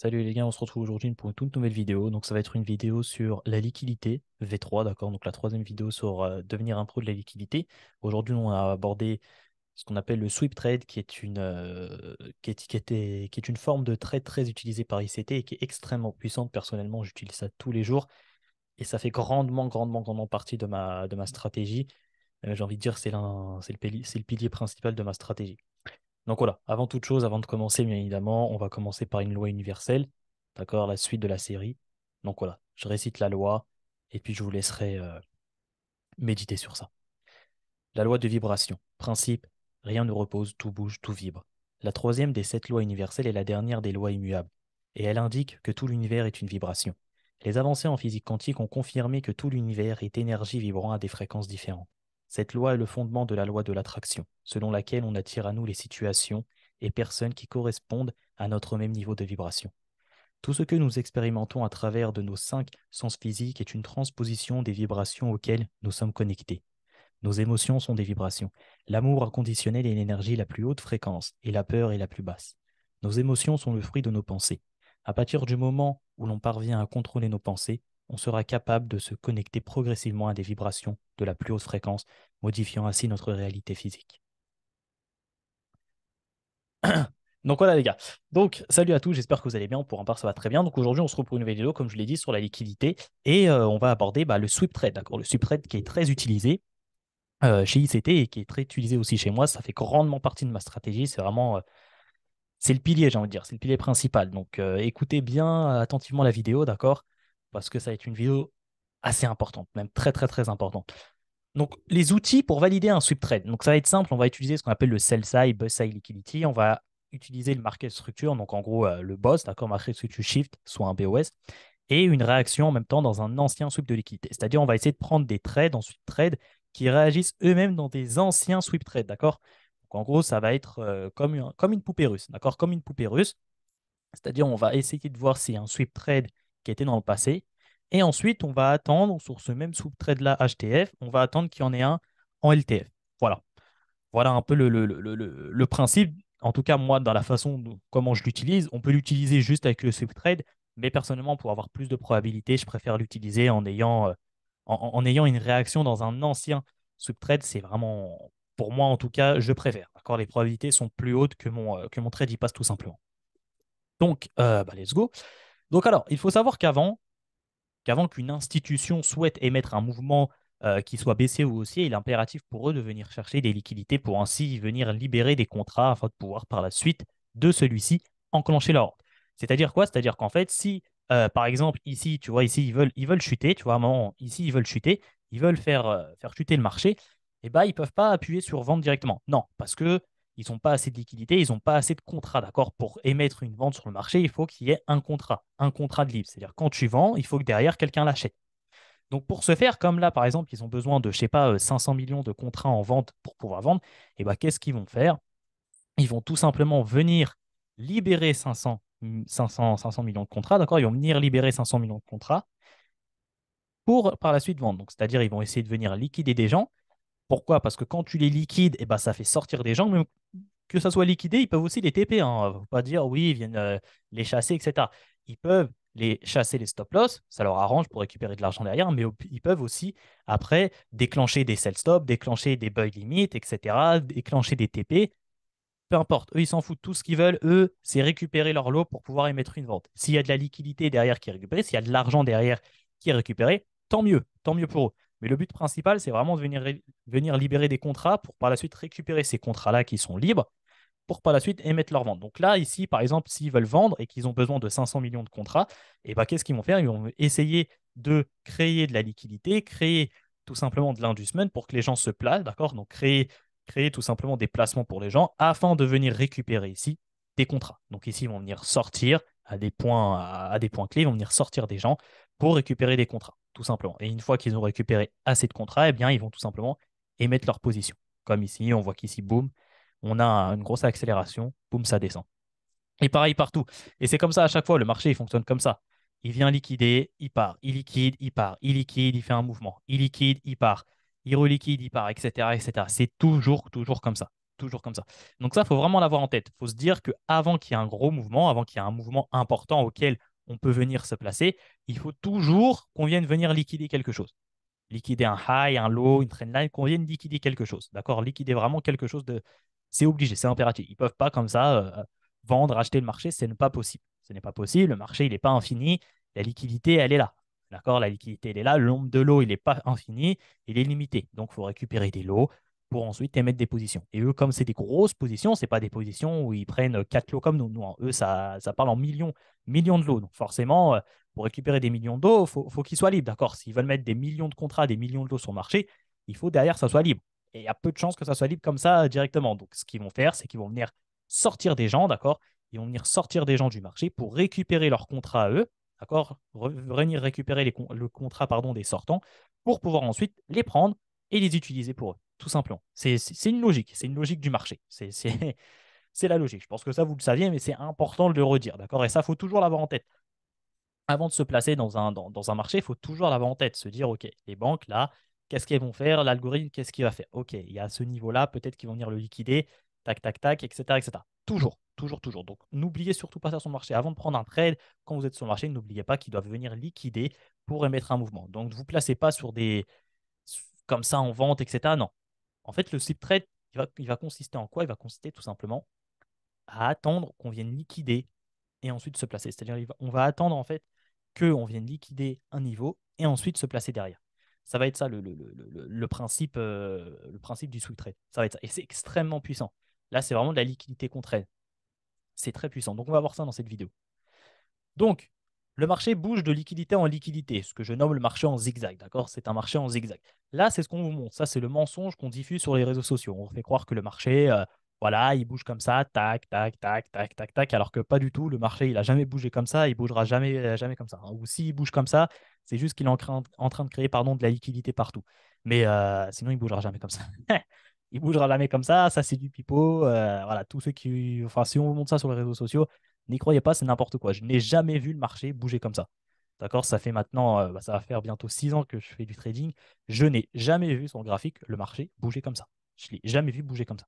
Salut les gars, on se retrouve aujourd'hui pour une toute nouvelle vidéo. Donc ça va être une vidéo sur la liquidité V3, d'accord Donc la troisième vidéo sur euh, devenir un pro de la liquidité. Aujourd'hui, on a abordé ce qu'on appelle le sweep trade, qui est une, euh, est une forme de trade très utilisée par ICT et qui est extrêmement puissante. Personnellement, j'utilise ça tous les jours et ça fait grandement, grandement, grandement partie de ma, de ma stratégie. Euh, j'ai envie de dire c'est le, le pilier principal de ma stratégie. Donc voilà, avant toute chose, avant de commencer, bien évidemment, on va commencer par une loi universelle, d'accord, la suite de la série. Donc voilà, je récite la loi et puis je vous laisserai euh, méditer sur ça. La loi de vibration. Principe, rien ne repose, tout bouge, tout vibre. La troisième des sept lois universelles est la dernière des lois immuables, et elle indique que tout l'univers est une vibration. Les avancées en physique quantique ont confirmé que tout l'univers est énergie vibrant à des fréquences différentes. Cette loi est le fondement de la loi de l'attraction, selon laquelle on attire à nous les situations et personnes qui correspondent à notre même niveau de vibration. Tout ce que nous expérimentons à travers de nos cinq sens physiques est une transposition des vibrations auxquelles nous sommes connectés. Nos émotions sont des vibrations. L'amour inconditionnel est l'énergie la plus haute fréquence et la peur est la plus basse. Nos émotions sont le fruit de nos pensées. À partir du moment où l'on parvient à contrôler nos pensées, on sera capable de se connecter progressivement à des vibrations de la plus haute fréquence, modifiant ainsi notre réalité physique. Donc voilà les gars. Donc salut à tous, j'espère que vous allez bien. Pour un part, ça va très bien. Donc aujourd'hui, on se retrouve pour une nouvelle vidéo, comme je l'ai dit, sur la liquidité. Et euh, on va aborder bah, le sweep trade, d'accord Le sweep trade qui est très utilisé euh, chez ICT et qui est très utilisé aussi chez moi. Ça fait grandement partie de ma stratégie. C'est vraiment. Euh, c'est le pilier, j'ai envie de dire. C'est le pilier principal. Donc écoutez bien attentivement la vidéo, d'accord parce que ça va être une vidéo assez importante, même très très très importante. Donc les outils pour valider un sweep trade. Donc ça va être simple, on va utiliser ce qu'on appelle le sell side, buy side liquidity, on va utiliser le market structure, donc en gros euh, le boss, d'accord, market structure shift, soit un BOS, et une réaction en même temps dans un ancien sweep de liquidité. C'est-à-dire on va essayer de prendre des trades en sweep trade qui réagissent eux-mêmes dans des anciens sweep trades, d'accord Donc en gros ça va être euh, comme, une, comme une poupée russe, d'accord Comme une poupée russe, c'est-à-dire on va essayer de voir si un sweep trade qui était dans le passé. Et ensuite, on va attendre sur ce même sous trade là HTF, on va attendre qu'il y en ait un en LTF. Voilà. Voilà un peu le, principe. En tout cas, moi, dans la façon comment je l'utilise, on peut l'utiliser juste avec le sous-trade, mais personnellement, pour avoir plus de probabilités je préfère l'utiliser en ayant, euh, en, ayant une réaction dans un ancien sous-trade. C'est vraiment, pour moi en tout cas, je préfère. Les probabilités sont plus hautes que mon, euh, que mon trade y passe tout simplement. Donc, euh, bah, let's go. Donc alors, il faut savoir qu'avant qu'avant qu'une institution souhaite émettre un mouvement euh, qui soit baissé ou haussier, il est impératif pour eux de venir chercher des liquidités pour ainsi venir libérer des contrats afin de pouvoir par la suite de celui-ci enclencher leur ordre. C'est-à-dire quoi C'est-à-dire qu'en fait, si euh, par exemple ici, tu vois, ici ils veulent, ils veulent chuter, tu vois, à un moment, ici ils veulent chuter, ils veulent faire, euh, faire chuter le marché, et eh ben, ils ne peuvent pas appuyer sur vente directement. Non, parce que ils n'ont pas assez de liquidités, ils n'ont pas assez de contrats, d'accord Pour émettre une vente sur le marché, il faut qu'il y ait un contrat, un contrat de libre. C'est-à-dire, quand tu vends, il faut que derrière, quelqu'un l'achète. Donc, pour ce faire, comme là, par exemple, ils ont besoin de, je sais pas, 500 euh, millions de contrats en vente pour pouvoir vendre, et eh ben, qu'est-ce qu'ils vont faire Ils vont tout simplement venir libérer 500, 500, 500 millions de contrats, d'accord Ils vont venir libérer 500 millions de contrats pour par la suite vendre. Donc, c'est-à-dire, ils vont essayer de venir liquider des gens pourquoi Parce que quand tu les liquides, eh ben, ça fait sortir des gens, même que ça soit liquidé, ils peuvent aussi les TP. ne hein. Faut pas dire oui, ils viennent euh, les chasser, etc. Ils peuvent les chasser les stop loss, ça leur arrange pour récupérer de l'argent derrière, mais ils peuvent aussi après déclencher des sell stop, déclencher des buy limit, etc., déclencher des TP. Peu importe, eux ils s'en foutent, tout ce qu'ils veulent, eux c'est récupérer leur lot pour pouvoir émettre une vente. S'il y a de la liquidité derrière qui est récupérée, s'il y a de l'argent derrière qui est récupéré, tant mieux, tant mieux pour eux. Mais le but principal, c'est vraiment de venir, libérer des contrats pour par la suite récupérer ces contrats-là qui sont libres pour par la suite émettre leur vente. Donc là, ici, par exemple, s'ils veulent vendre et qu'ils ont besoin de 500 millions de contrats, et eh ben, qu'est-ce qu'ils vont faire Ils vont essayer de créer de la liquidité, créer tout simplement de l'inducement pour que les gens se placent, d'accord Donc créer, créer tout simplement des placements pour les gens afin de venir récupérer ici des contrats. Donc ici, ils vont venir sortir à des points, à des points clés, ils vont venir sortir des gens pour récupérer des contrats, tout simplement. Et une fois qu'ils ont récupéré assez de contrats, et eh bien, ils vont tout simplement émettre leur position. Comme ici, on voit qu'ici, boum, on a une grosse accélération, boum, ça descend. Et pareil partout. Et c'est comme ça à chaque fois, le marché, il fonctionne comme ça. Il vient liquider, il part, il liquide, il part, il liquide, il fait un mouvement, il liquide, il part, il reliquide, il part, etc. etc. C'est toujours, toujours comme ça. Toujours comme ça. Donc ça, il faut vraiment l'avoir en tête. Il faut se dire avant qu'il y ait un gros mouvement, avant qu'il y ait un mouvement important auquel on peut venir se placer. Il faut toujours qu'on vienne venir liquider quelque chose. Liquider un high, un low, une trendline, qu'on vienne liquider quelque chose. D'accord Liquider vraiment quelque chose de. C'est obligé, c'est impératif. Ils ne peuvent pas comme ça euh, vendre, acheter le marché, ce n'est pas possible. Ce n'est pas possible, le marché, il n'est pas infini, la liquidité, elle est là. D'accord La liquidité, elle est là, l'ombre de lots, il n'est pas infini, il est limité. Donc, il faut récupérer des lots, pour ensuite émettre des positions. Et eux, comme c'est des grosses positions, ce c'est pas des positions où ils prennent euh, quatre lots comme nous. eux, ça, parle en millions, millions de lots. Donc forcément, euh, pour récupérer des millions d'eau, il faut, qu'ils soient libres. D'accord S'ils veulent mettre des millions de contrats, des millions de lots sur le marché, il faut derrière que ça soit libre. Et il y a peu de chances que ça soit libre comme ça directement. Donc ce qu'ils vont faire, c'est qu'ils vont venir sortir des gens, d'accord Ils vont venir sortir des gens du marché pour récupérer leurs contrats à eux, d'accord Venir récupérer le contrat pardon, des sortants pour pouvoir ensuite les prendre et les utiliser pour eux tout simplement. C'est une logique, c'est une logique du marché. C'est la logique. Je pense que ça, vous le saviez, mais c'est important de le redire, d'accord Et ça, il faut toujours l'avoir en tête. Avant de se placer dans un, dans, un marché, il faut toujours l'avoir en tête, se dire, OK, les banques, là, qu'est-ce qu'elles vont faire L'algorithme, qu'est-ce qu'il va faire OK, il y a ce niveau-là, peut-être qu'ils vont venir le liquider, tac, tac, tac, etc., etc. Toujours, toujours, toujours. Donc, n'oubliez surtout pas ça sur le marché. Avant de prendre un trade, quand vous êtes sur le marché, n'oubliez pas qu'ils doivent venir liquider pour émettre un mouvement. Donc, ne vous placez pas sur des comme ça en vente, etc. Non, en fait, le sweep trade, il va, consister en quoi Il va consister tout simplement à attendre qu'on vienne liquider et ensuite se placer. C'est-à-dire on va attendre en fait qu'on vienne liquider un niveau et ensuite se placer derrière. Ça va être ça le, euh, principe, du sweep trade. Ça va être Et c'est extrêmement puissant. Là, c'est vraiment de la liquidité qu'on C'est très puissant. Donc, on va voir ça dans cette vidéo. Donc, le marché bouge de liquidité en liquidité, ce que je nomme le marché en zigzag, d'accord C'est un marché en zigzag. Là, c'est ce qu'on vous montre. Ça, c'est le mensonge qu'on diffuse sur les réseaux sociaux. On fait croire que le marché, euh, voilà, il bouge comme ça, tac, tac, tac, tac, tac, tac, alors que pas du tout. Le marché, il n'a jamais bougé comme ça, il bougera jamais, euh, jamais comme ça. Hein. Ou s'il bouge comme ça, c'est juste qu'il est en, train de créer pardon, de la liquidité partout. Mais euh, sinon, il bougera jamais comme ça. il bougera jamais comme ça, ça c'est du pipeau. voilà, tous ceux qui. Enfin, si on vous montre ça sur les réseaux sociaux, n'y croyez pas, c'est n'importe quoi. Je n'ai jamais vu le marché bouger comme ça. D'accord Ça fait maintenant, euh, bah, ça va faire bientôt six ans que je fais du trading. Je n'ai jamais vu sur le graphique le marché bouger comme ça. Je ne l'ai jamais vu bouger comme ça.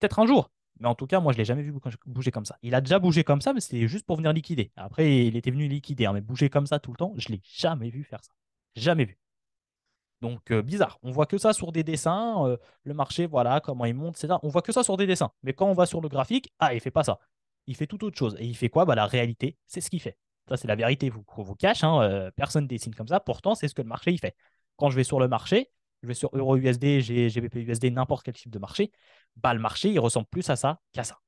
Peut-être un jour, mais en tout cas, moi, je ne l'ai jamais vu bouger comme ça. Il a déjà bougé comme ça, mais c'était juste pour venir liquider. Après, il était venu liquider, hein, mais bouger comme ça tout le temps, je ne l'ai jamais vu faire ça. Jamais vu. Donc, euh, bizarre. On voit que ça sur des dessins. Euh, le marché, voilà, comment il monte, c'est etc. On voit que ça sur des dessins. Mais quand on va sur le graphique, ah, il ne fait pas ça il fait tout autre chose. Et il fait quoi bah, La réalité, c'est ce qu'il fait. Ça, c'est la vérité vous, vous cache. Personne hein, euh, ne personne dessine comme ça. Pourtant, c'est ce que le marché il fait. Quand je vais sur le marché, je vais sur EURUSD, GBPUSD, n'importe quel type de marché, bah, le marché, il ressemble plus à ça qu'à ça.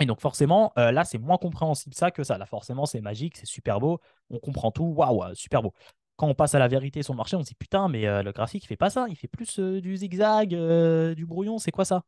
Et donc, forcément, euh, là, c'est moins compréhensible ça que ça. Là, forcément, c'est magique, c'est super beau, on comprend tout, waouh, euh, super beau. Quand on passe à la vérité sur le marché, on se dit putain, mais le graphique, il fait pas ça, il fait plus du zigzag, du brouillon, c'est quoi ça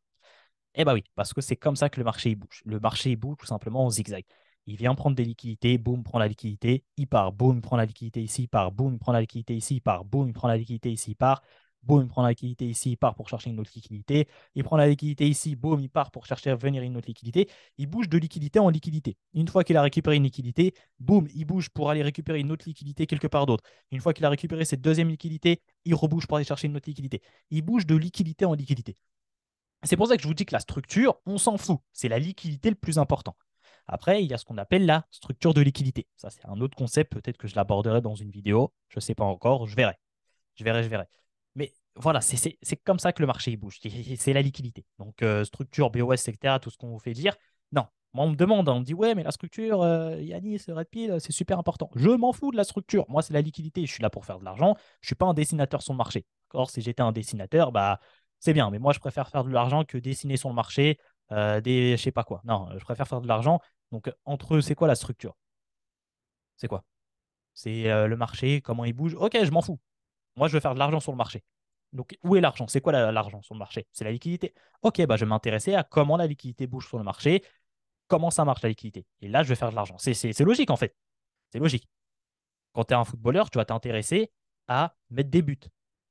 eh bien bah oui, parce que c'est comme ça que le marché bouge. Le marché bouge tout simplement en zigzag. Il vient prendre des liquidités, boum, prend la liquidité, il part, boum, prend la liquidité ici, il part, boum, prend la liquidité ici, il part, boum, prend la liquidité ici, il part, boum, prend la liquidité ici, il part pour chercher une autre liquidité, il prend la liquidité ici, boum, il part pour chercher à venir une autre liquidité, il bouge de liquidité en liquidité. Une fois qu'il a récupéré une liquidité, boum, il bouge pour aller récupérer une autre liquidité quelque part d'autre. Une fois qu'il a récupéré cette deuxième liquidité, il rebouge pour aller chercher une autre liquidité. Il bouge de liquidité en liquidité. C'est pour ça que je vous dis que la structure, on s'en fout. C'est la liquidité le plus important. Après, il y a ce qu'on appelle la structure de liquidité. Ça, c'est un autre concept. Peut-être que je l'aborderai dans une vidéo. Je ne sais pas encore. Je verrai. Je verrai, je verrai. Mais voilà, c'est comme ça que le marché bouge. C'est la liquidité. Donc, euh, structure, BOS, etc., tout ce qu'on vous fait dire. Non. Moi, on me demande, hein. on me dit, ouais, mais la structure, euh, Yannis, Redpill, euh, c'est super important. Je m'en fous de la structure. Moi, c'est la liquidité. Je suis là pour faire de l'argent. Je ne suis pas un dessinateur sur le marché. Or, si j'étais un dessinateur, bah, c'est bien, mais moi, je préfère faire de l'argent que dessiner sur le marché euh, des je sais pas quoi. Non, je préfère faire de l'argent. Donc, entre eux, c'est quoi la structure C'est quoi C'est euh, le marché, comment il bouge Ok, je m'en fous. Moi, je veux faire de l'argent sur le marché. Donc, où est l'argent C'est quoi l'argent sur le marché C'est la liquidité. Ok, bah, je vais m'intéresser à comment la liquidité bouge sur le marché, comment ça marche la liquidité. Et là, je vais faire de l'argent. C'est logique, en fait. C'est logique. Quand tu es un footballeur, tu vas t'intéresser à mettre des buts.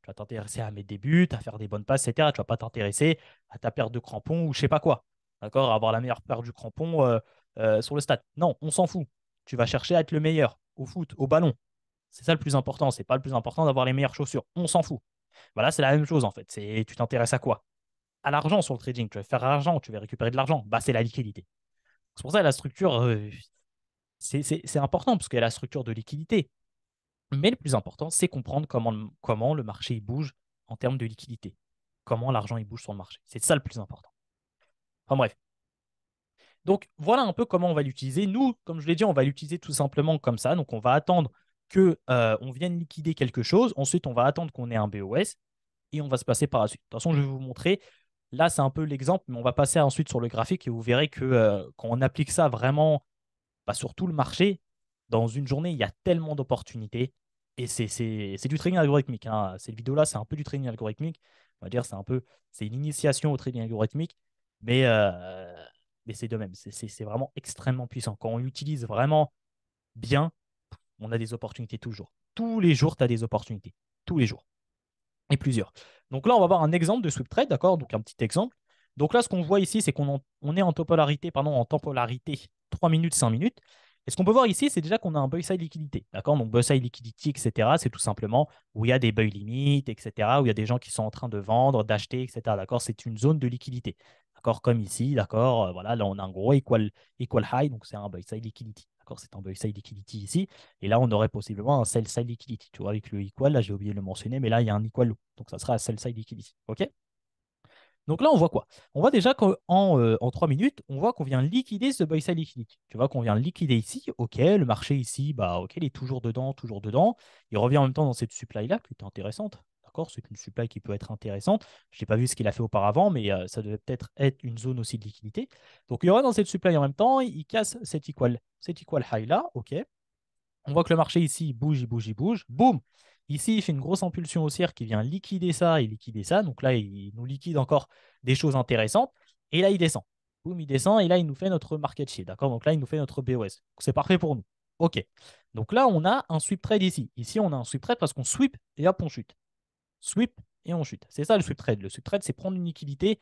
Tu vas t'intéresser à mes débuts, buts, à faire des bonnes passes, etc. Tu ne vas pas t'intéresser à ta perte de crampons ou je sais pas quoi. D'accord Avoir la meilleure perte du crampon euh, euh, sur le stade. Non, on s'en fout. Tu vas chercher à être le meilleur au foot, au ballon. C'est ça le plus important. C'est pas le plus important d'avoir les meilleures chaussures. On s'en fout. Voilà, bah c'est la même chose en fait. tu t'intéresses à quoi À l'argent sur le trading. Tu vas faire l'argent, tu vas récupérer de l'argent. Bah, c'est la liquidité. C'est pour ça que la structure, euh, c'est important parce qu'il y a la structure de liquidité. Mais le plus important, c'est comprendre comment, le marché bouge en termes de liquidité, comment l'argent il bouge sur le marché. C'est ça le plus important. Enfin bref. Donc voilà un peu comment on va l'utiliser. Nous, comme je l'ai dit, on va l'utiliser tout simplement comme ça. Donc on va attendre qu'on euh, vienne liquider quelque chose. Ensuite, on va attendre qu'on ait un BOS et on va se passer par la suite. De toute façon, je vais vous montrer. Là, c'est un peu l'exemple, mais on va passer ensuite sur le graphique et vous verrez que euh, quand on applique ça vraiment bah, sur tout le marché, dans une journée, il y a tellement d'opportunités et c'est du trading algorithmique. Hein. Cette vidéo-là, c'est un peu du trading algorithmique. On va dire, c'est un peu c'est une initiation au trading algorithmique, mais, euh, mais c'est de même. C'est vraiment extrêmement puissant. Quand on l'utilise vraiment bien, on a des opportunités toujours. Tous les jours, tu as des opportunités. Tous les jours. Et plusieurs. Donc là, on va voir un exemple de sweep trade, d'accord Donc un petit exemple. Donc là, ce qu'on voit ici, c'est qu'on on est en temporalité, pardon, en temporalité 3 minutes, 5 minutes. Et ce qu'on peut voir ici, c'est déjà qu'on a un buy side liquidité. D'accord Donc, buy side liquidity, etc., c'est tout simplement où il y a des buy limites, etc., où il y a des gens qui sont en train de vendre, d'acheter, etc. D'accord C'est une zone de liquidité. D'accord Comme ici, d'accord euh, Voilà, là, on a un gros equal, high, donc c'est un buy side liquidity. D'accord C'est un buy side liquidity ici. Et là, on aurait possiblement un sell side liquidity. Tu vois, avec le equal, là, j'ai oublié de le mentionner, mais là, il y a un equal low. Donc, ça sera un sell side liquidity. OK donc là, on voit quoi On voit déjà qu'en 3 euh, minutes, on voit qu'on vient liquider ce buy side liquidity. Tu vois qu'on vient liquider ici, ok, le marché ici, bah ok, il est toujours dedans, toujours dedans. Il revient en même temps dans cette supply-là qui est intéressante. D'accord C'est une supply qui peut être intéressante. Je n'ai pas vu ce qu'il a fait auparavant, mais euh, ça devait peut-être être une zone aussi de liquidité. Donc il revient dans cette supply en même temps, il, casse cette equal, equal high-là, ok. On voit que le marché ici bouge, il bouge, il bouge. Boum Ici, il fait une grosse impulsion haussière qui vient liquider ça et liquider ça. Donc là, il nous liquide encore des choses intéressantes. Et là, il descend. Boum, il descend. Et là, il nous fait notre market shield. D'accord Donc là, il nous fait notre BOS. C'est parfait pour nous. OK. Donc là, on a un sweep trade ici. Ici, on a un sweep trade parce qu'on sweep et hop, on chute. Sweep et on chute. C'est ça le sweep trade. Le sweep trade, c'est prendre une liquidité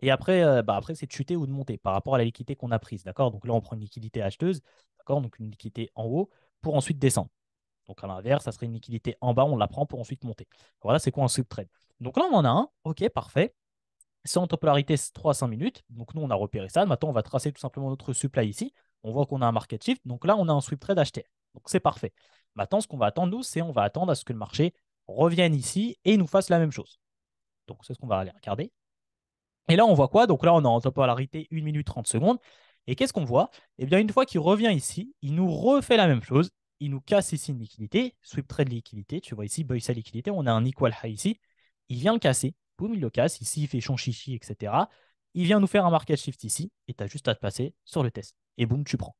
et après, euh, bah après c'est de chuter ou de monter par rapport à la liquidité qu'on a prise. D'accord Donc là, on prend une liquidité acheteuse. D'accord Donc une liquidité en haut pour ensuite descendre. Donc à l'inverse, ça serait une liquidité en bas, on la prend pour ensuite monter. Voilà, c'est quoi un sweep trade. Donc là, on en a un. Ok, parfait. C'est en topolarité 3-5 minutes. Donc nous, on a repéré ça. Maintenant, on va tracer tout simplement notre supply ici. On voit qu'on a un market shift. Donc là, on a un sweep trade acheté. Donc c'est parfait. Maintenant, ce qu'on va attendre, nous, c'est on va attendre à ce que le marché revienne ici et nous fasse la même chose. Donc c'est ce qu'on va aller regarder. Et là, on voit quoi Donc là, on a en topolarité 1 minute 30 secondes. Et qu'est-ce qu'on voit Eh bien, une fois qu'il revient ici, il nous refait la même chose il nous casse ici une liquidité, sweep trade liquidité, tu vois ici, boy sa liquidité, on a un equal high ici, il vient le casser, boum, il le casse, ici il fait son chichi, etc. Il vient nous faire un market shift ici, et tu as juste à te passer sur le test. Et boum, tu prends.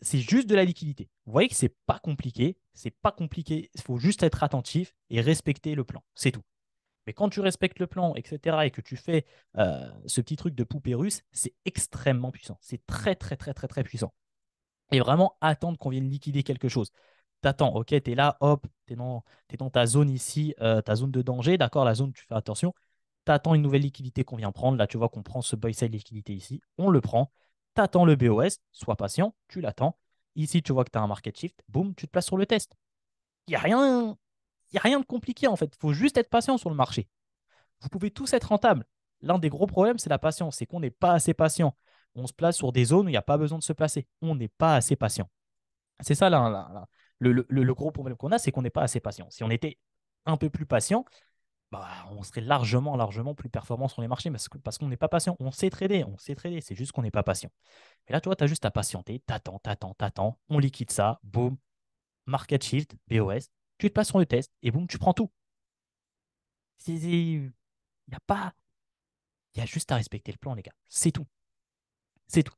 C'est juste de la liquidité. Vous voyez que c'est pas compliqué, c'est pas compliqué, il faut juste être attentif et respecter le plan, c'est tout. Mais quand tu respectes le plan, etc., et que tu fais euh, ce petit truc de poupée russe, c'est extrêmement puissant. C'est très, très, très, très, très puissant et vraiment attendre qu'on vienne liquider quelque chose. T'attends, ok, tu es là, hop, tu es, dans ta zone ici, euh, ta zone de danger, d'accord, la zone, tu fais attention. T'attends une nouvelle liquidité qu'on vient prendre. Là, tu vois qu'on prend ce buy side liquidité ici, on le prend. T'attends le BOS, sois patient, tu l'attends. Ici, tu vois que tu as un market shift, boum, tu te places sur le test. Il n'y a, rien, a rien de compliqué en fait. Il faut juste être patient sur le marché. Vous pouvez tous être rentable. L'un des gros problèmes, c'est la patience. C'est qu'on n'est pas assez patient on se place sur des zones où il n'y a pas besoin de se placer. On n'est pas assez patient. C'est ça là, Le, gros problème qu'on a, c'est qu'on n'est pas assez patient. Si on était un peu plus patient, bah, on serait largement, largement plus performant sur les marchés parce, parce qu'on n'est pas patient. On sait trader, on sait trader, c'est juste qu'on n'est pas patient. Mais là, toi, vois, tu as juste à patienter, t'attends, t'attends, t'attends, on liquide ça, boum, market shift, BOS, tu te passes sur le test et boum, tu prends tout. Il n'y a pas. Il y a juste à respecter le plan, les gars. C'est tout. C'est tout.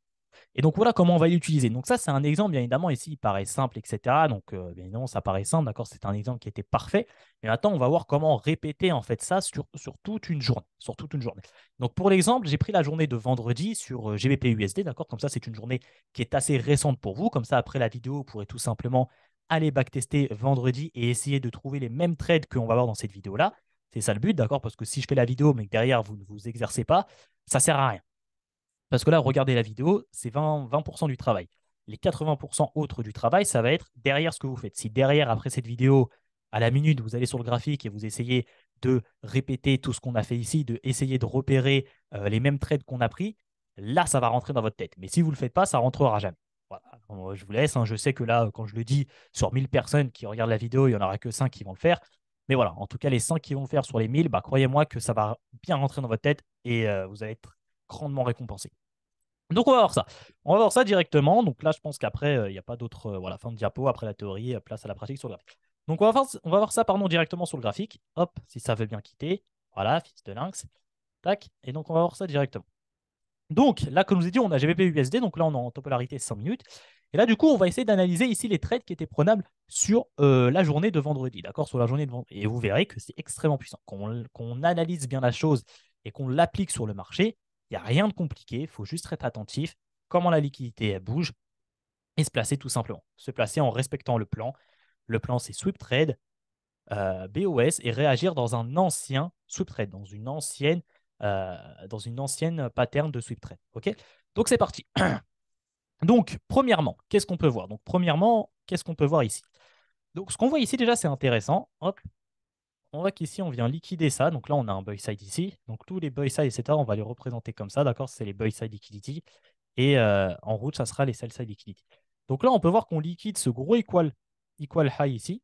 Et donc voilà comment on va l'utiliser. Donc ça, c'est un exemple, bien évidemment, ici, il paraît simple, etc. Donc euh, bien évidemment, ça paraît simple, d'accord C'est un exemple qui était parfait. Mais maintenant, on va voir comment répéter en fait ça sur, toute une journée. Sur toute une journée. Donc pour l'exemple, j'ai pris la journée de vendredi sur euh, GBPUSD, d'accord Comme ça, c'est une journée qui est assez récente pour vous. Comme ça, après la vidéo, vous pourrez tout simplement aller backtester vendredi et essayer de trouver les mêmes trades qu'on va voir dans cette vidéo-là. C'est ça le but, d'accord Parce que si je fais la vidéo, mais que derrière, vous ne vous exercez pas, ça sert à rien. Parce que là, regardez la vidéo, c'est 20%, du travail. Les 80% autres du travail, ça va être derrière ce que vous faites. Si derrière, après cette vidéo, à la minute, vous allez sur le graphique et vous essayez de répéter tout ce qu'on a fait ici, de essayer de repérer euh, les mêmes trades qu'on a pris, là, ça va rentrer dans votre tête. Mais si vous ne le faites pas, ça rentrera jamais. Voilà. Je vous laisse. Hein. Je sais que là, euh, quand je le dis, sur 1000 personnes qui regardent la vidéo, il n'y en aura que 5 qui vont le faire. Mais voilà, en tout cas, les 5 qui vont le faire sur les 1000, bah, croyez-moi que ça va bien rentrer dans votre tête et euh, vous allez être grandement récompensé. Donc on va voir ça. On va voir ça directement. Donc là, je pense qu'après, euh, il n'y a pas d'autre. Euh, voilà, fin de diapo, après la théorie, euh, place à la pratique sur le graphique. Donc on va, voir, on va voir ça pardon, directement sur le graphique. Hop, si ça veut bien quitter. Voilà, fils de lynx. Tac. Et donc on va voir ça directement. Donc là, comme je vous ai dit, on a GBPUSD Donc là, on est en topolarité 5 minutes. Et là, du coup, on va essayer d'analyser ici les trades qui étaient prenables sur la journée de vendredi. D'accord Sur la journée de vendredi. Et vous verrez que c'est extrêmement puissant. Qu'on analyse bien la chose et qu'on l'applique sur le marché, il n'y a rien de compliqué, il faut juste être attentif comment la liquidité elle bouge et se placer tout simplement. Se placer en respectant le plan. Le plan, c'est sweep trade, euh, BOS et réagir dans un ancien sweep trade, dans une ancienne, euh, dans une ancienne pattern de sweep trade. Ok Donc c'est parti. Donc, premièrement, qu'est-ce qu'on peut voir Donc, premièrement, qu'est-ce qu'on peut voir ici Donc, ce qu'on voit ici déjà, c'est intéressant. Hop, on voit qu'ici, on vient liquider ça. Donc là, on a un buy side ici. Donc tous les buy side, etc., on va les représenter comme ça. D'accord C'est les buy side liquidity. Et euh, en route, ça sera les sell side liquidity. Donc là, on peut voir qu'on liquide ce gros equal, high ici.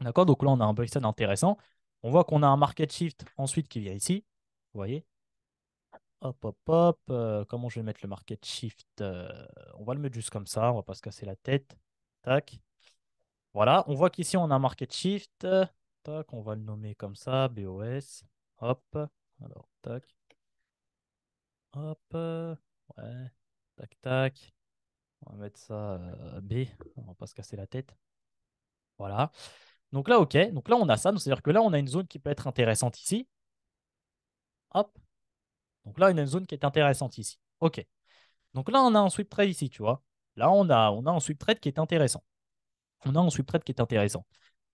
D'accord Donc là, on a un buy side intéressant. On voit qu'on a un market shift ensuite qui vient ici. Vous voyez Hop, hop, hop. Euh, comment je vais mettre le market shift euh, On va le mettre juste comme ça. On va pas se casser la tête. Tac. Voilà. On voit qu'ici, on a un market shift tac, on va le nommer comme ça, BOS. Hop. Alors, tac. Hop. Ouais. Tac, tac. On va mettre ça à euh, B. On va pas se casser la tête. Voilà. Donc là, OK. Donc là, on a ça. C'est-à-dire que là, on a une zone qui peut être intéressante ici. Hop. Donc là, on a une zone qui est intéressante ici. OK. Donc là, on a un sweep trade ici, tu vois. Là, on a, on a un sweep trade qui est intéressant. On a un sweep trade qui est intéressant.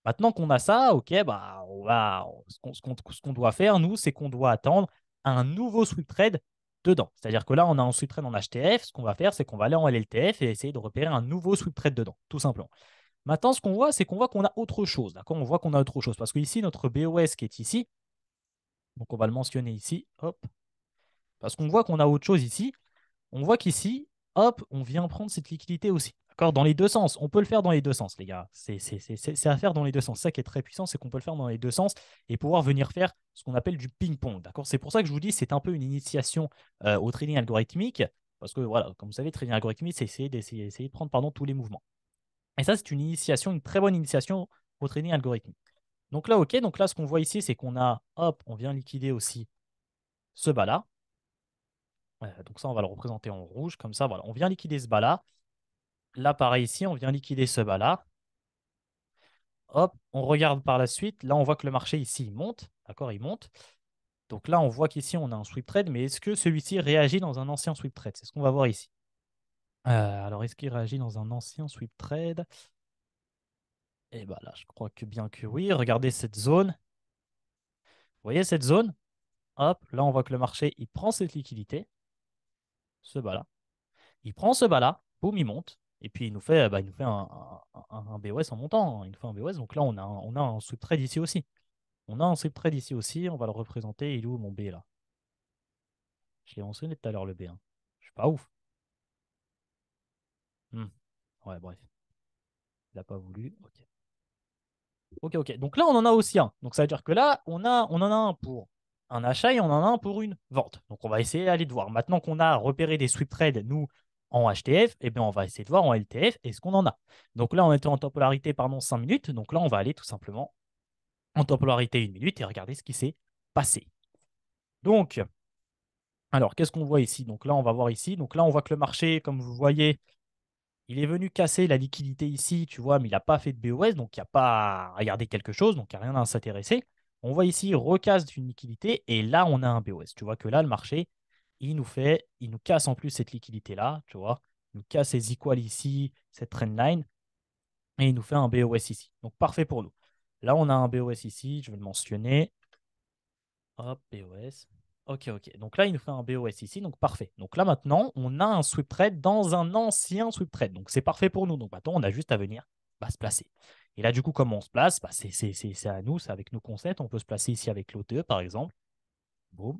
Maintenant qu'on a ça, ok, bah, on va, ce qu'on doit faire, nous, c'est qu'on doit attendre un nouveau sweep trade dedans. C'est-à-dire que là, on a un sweep trade en HTF. Ce qu'on va faire, c'est qu'on va aller en LLTF et essayer de repérer un nouveau sweep trade dedans, tout simplement. Maintenant, ce qu'on voit, c'est qu'on voit qu'on a autre chose. D'accord On voit qu'on a autre chose. Parce que ici, notre BOS qui est ici, donc on va le mentionner ici, hop. Parce qu'on voit qu'on a autre chose ici. On voit qu'ici, hop, on vient prendre cette liquidité aussi. D'accord Dans les deux sens. On peut le faire dans les deux sens, les gars. C'est à faire dans les deux sens. Ça qui est très puissant, c'est qu'on peut le faire dans les deux sens et pouvoir venir faire ce qu'on appelle du ping-pong. D'accord C'est pour ça que je vous dis, c'est un peu une initiation euh, au trading algorithmique. Parce que, voilà, comme vous savez, trading algorithmique, c'est essayer, de prendre pardon, tous les mouvements. Et ça, c'est une initiation, une très bonne initiation au trading algorithmique. Donc là, OK. Donc là, ce qu'on voit ici, c'est qu'on a, hop, on vient liquider aussi ce bas-là. Euh, donc ça, on va le représenter en rouge, comme ça, voilà. On vient liquider ce bas-là. Là, pareil, ici, on vient liquider ce bas-là. Hop, on regarde par la suite. Là, on voit que le marché ici, il monte. D'accord, il monte. Donc là, on voit qu'ici, on a un sweep trade, mais est-ce que celui-ci réagit dans un ancien sweep trade C'est ce qu'on va voir ici. Euh, alors, est-ce qu'il réagit dans un ancien sweep trade Et eh bien là, je crois que bien que oui. Regardez cette zone. Vous voyez cette zone Hop, là, on voit que le marché, il prend cette liquidité. Ce bas-là. Il prend ce bas-là. Boum, il monte. Et puis il nous fait, bah, il nous fait un, BOS en montant. Hein. Il nous fait un BOS. Donc là, on a, on a un sweep trade ici aussi. On a un sweep trade ici aussi. On va le représenter. Il est où mon B là Je l'ai mentionné tout à l'heure le B1. Hein. Je suis pas ouf. Hmm. Ouais, bref. Il n'a pas voulu. Ok. Ok, ok. Donc là, on en a aussi un. Donc ça veut dire que là, on, a, on en a un pour un achat et on en a un pour une vente. Donc on va essayer d'aller de voir. Maintenant qu'on a repéré des sweep trades, nous, en HTF, et eh bien, on va essayer de voir en LTF est-ce qu'on en a. Donc là, on était en temporalité pardon, 5 minutes. Donc là, on va aller tout simplement en temporalité 1 minute et regarder ce qui s'est passé. Donc, alors, qu'est-ce qu'on voit ici Donc là, on va voir ici. Donc là, on voit que le marché, comme vous voyez, il est venu casser la liquidité ici, tu vois, mais il n'a pas fait de BOS, donc il n'y a pas à regarder quelque chose, donc il n'y a rien à s'intéresser. On voit ici, recasse une liquidité, et là, on a un BOS. Tu vois que là, le marché, il nous fait, il nous casse en plus cette liquidité-là, tu vois. Il nous casse ces equals ici, cette trendline, et il nous fait un BOS ici. Donc parfait pour nous. Là, on a un BOS ici, je vais le mentionner. Hop, BOS. Ok, ok. Donc là, il nous fait un BOS ici, donc parfait. Donc là, maintenant, on a un sweep trade dans un ancien sweep trade. Donc c'est parfait pour nous. Donc maintenant, on a juste à venir bah, se placer. Et là, du coup, comment on se place, bah, c'est à nous, c'est avec nos concepts. On peut se placer ici avec l'OTE, par exemple. Boum,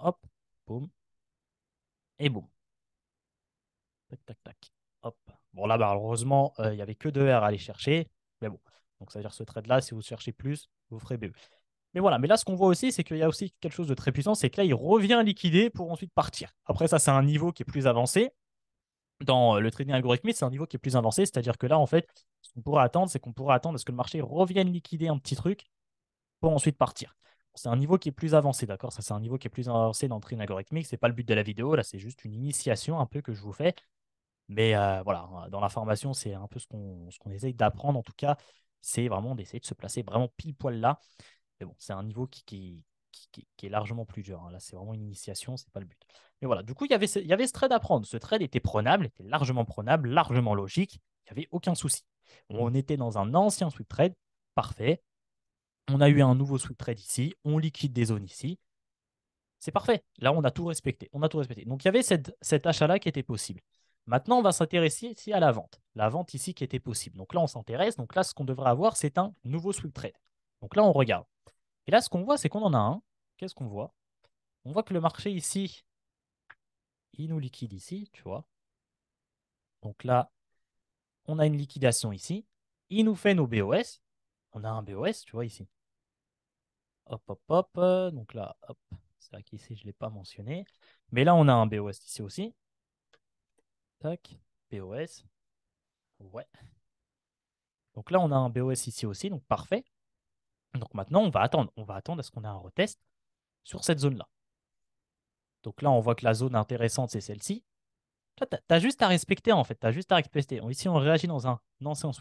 hop, boum, et bon, Tac, tac, tac. Hop. Bon, là, malheureusement, euh, il n'y avait que deux R à aller chercher. Mais bon. Donc, ça veut dire ce trade-là, si vous cherchez plus, vous ferez BE. Mais voilà, mais là, ce qu'on voit aussi, c'est qu'il y a aussi quelque chose de très puissant, c'est que là, il revient liquider pour ensuite partir. Après, ça, c'est un niveau qui est plus avancé. Dans euh, le trading algorithmique, c'est un niveau qui est plus avancé, c'est-à-dire que là, en fait, ce qu'on pourrait attendre, c'est qu'on pourrait attendre à ce que le marché revienne liquider un petit truc pour ensuite partir c'est un niveau qui est plus avancé, d'accord Ça, c'est un niveau qui est plus avancé d'entrée algorithmique. C'est pas le but de la vidéo. Là, c'est juste une initiation un peu que je vous fais. Mais euh, voilà, hein, dans la formation, c'est un peu ce qu'on qu'on essaye d'apprendre. En tout cas, c'est vraiment d'essayer de se placer vraiment pile poil là. Mais bon, c'est un niveau qui, qui, est largement plus dur. Hein. Là, c'est vraiment une initiation, c'est pas le but. Mais voilà, du coup, il y avait ce, il y avait ce trade à prendre. Ce trade était prenable, était largement prenable, largement logique. Il n'y avait aucun souci. On mmh. était dans un ancien sweep trade, parfait on a eu un nouveau sweep trade ici, on liquide des zones ici. C'est parfait. Là, on a tout respecté. On a tout respecté. Donc, il y avait cet achat-là qui était possible. Maintenant, on va s'intéresser ici à la vente. La vente ici qui était possible. Donc là, on s'intéresse. Donc là, ce qu'on devrait avoir, c'est un nouveau sweep trade. Donc là, on regarde. Et là, ce qu'on voit, c'est qu'on en a un. Qu'est-ce qu'on voit On voit que le marché ici, il nous liquide ici, tu vois. Donc là, on a une liquidation ici. Il nous fait nos BOS on a un BOS, tu vois, ici. Hop, hop, hop. Euh, donc là, hop. C'est vrai qu'ici, je ne l'ai pas mentionné. Mais là, on a un BOS ici aussi. Tac, BOS. Ouais. Donc là, on a un BOS ici aussi, donc parfait. Donc maintenant, on va attendre. On va attendre à ce qu'on ait un retest sur cette zone-là. Donc là, on voit que la zone intéressante, c'est celle-ci. tu as, juste à respecter, en fait. Tu as juste à respecter. Ici, on réagit dans un ancien en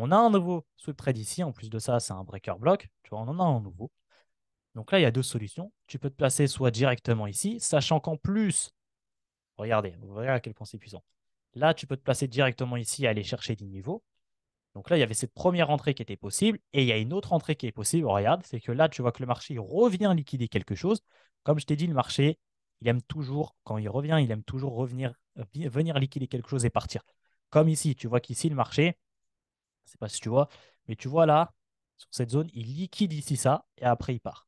on a un nouveau sweep trade ici. En plus de ça, c'est un breaker block. Tu vois, on en a un nouveau. Donc là, il y a deux solutions. Tu peux te placer soit directement ici, sachant qu'en plus, regardez, vous voyez à quel point c'est puissant. Là, tu peux te placer directement ici et aller chercher des niveaux. Donc là, il y avait cette première entrée qui était possible et il y a une autre entrée qui est possible. Oh, regarde, c'est que là, tu vois que le marché revient liquider quelque chose. Comme je t'ai dit, le marché, il aime toujours, quand il revient, il aime toujours revenir, euh, venir liquider quelque chose et partir. Comme ici, tu vois qu'ici, le marché, je ne sais pas si tu vois, mais tu vois là, sur cette zone, il liquide ici ça et après il part.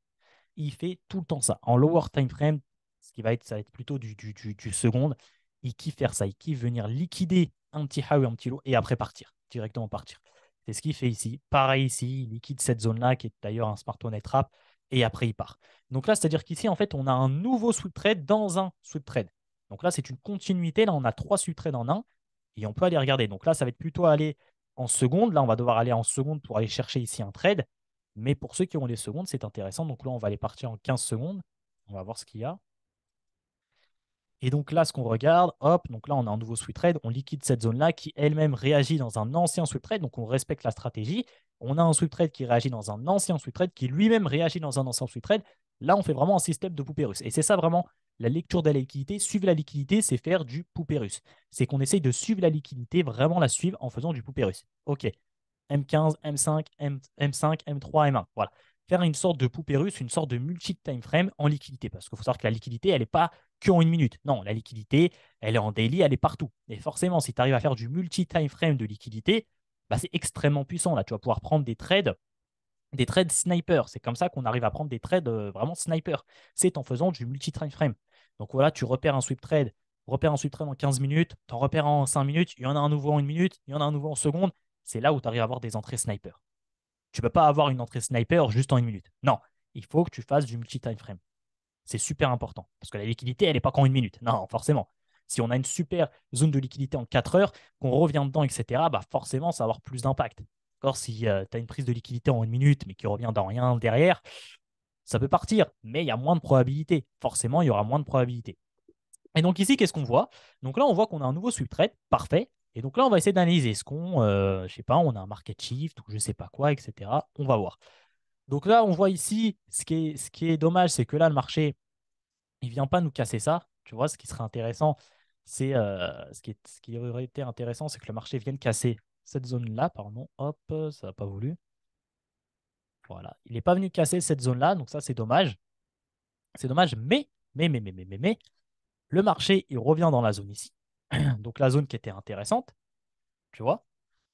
Il fait tout le temps ça. En lower time frame, ce qui va être, ça va être plutôt du, du, seconde, il kiffe faire ça. Il kiffe venir liquider un petit high ou un petit low et après partir, directement partir. C'est ce qu'il fait ici. Pareil ici, il liquide cette zone-là qui est d'ailleurs un smart et trap et après il part. Donc là, c'est-à-dire qu'ici, en fait, on a un nouveau sweep trade dans un sweep trade. Donc là, c'est une continuité. Là, on a trois sweep trades en un et on peut aller regarder. Donc là, ça va être plutôt aller en seconde. Là, on va devoir aller en seconde pour aller chercher ici un trade. Mais pour ceux qui ont les secondes, c'est intéressant. Donc là, on va aller partir en 15 secondes. On va voir ce qu'il y a. Et donc là, ce qu'on regarde, hop, donc là, on a un nouveau sweet trade. On liquide cette zone-là qui elle-même réagit dans un ancien sweet trade. Donc on respecte la stratégie. On a un sweet trade qui réagit dans un ancien sweet trade qui lui-même réagit dans un ancien sweet trade. Là, on fait vraiment un système de poupérus, Et c'est ça vraiment la lecture de la liquidité. Suivre la liquidité, c'est faire du poupérus. C'est qu'on essaye de suivre la liquidité, vraiment la suivre en faisant du poupérus. OK. M15, M5, M, M5, 5 m M1. Voilà. Faire une sorte de poupérus, une sorte de multi-time frame en liquidité. Parce qu'il faut savoir que la liquidité, elle n'est pas qu'en une minute. Non, la liquidité, elle est en daily, elle est partout. Et forcément, si tu arrives à faire du multi-time frame de liquidité, bah, c'est extrêmement puissant. Là, tu vas pouvoir prendre des trades des trades sniper. C'est comme ça qu'on arrive à prendre des trades vraiment sniper. C'est en faisant du multi-time frame. Donc voilà, tu repères un sweep trade, repères un sweep trade en 15 minutes, tu en repères en 5 minutes, il y en a un nouveau en 1 minute, il y en a un nouveau en seconde. C'est là où tu arrives à avoir des entrées sniper. Tu ne peux pas avoir une entrée sniper juste en 1 minute. Non, il faut que tu fasses du multi-time frame. C'est super important parce que la liquidité, elle n'est pas qu'en 1 minute. Non, forcément. Si on a une super zone de liquidité en 4 heures, qu'on revient dedans, etc., bah forcément, ça va avoir plus d'impact si euh, tu as une prise de liquidité en une minute, mais qui revient dans rien derrière, ça peut partir, mais il y a moins de probabilités. Forcément, il y aura moins de probabilités. Et donc ici, qu'est-ce qu'on voit Donc là, on voit qu'on a un nouveau sweep trade, parfait. Et donc là, on va essayer d'analyser. ce qu'on, euh, je sais pas, on a un market shift ou je ne sais pas quoi, etc. On va voir. Donc là, on voit ici, ce qui est, dommage, c'est que là, le marché, il vient pas nous casser ça. Tu vois, ce qui serait intéressant, c'est euh, ce qui aurait été intéressant, c'est que le marché vienne casser cette zone-là, pardon. Hop, ça n'a pas voulu. Voilà. Il n'est pas venu casser cette zone-là, donc ça, c'est dommage. C'est dommage, mais, mais, mais, mais, mais, mais, mais, le marché, il revient dans la zone ici. donc la zone qui était intéressante, tu vois.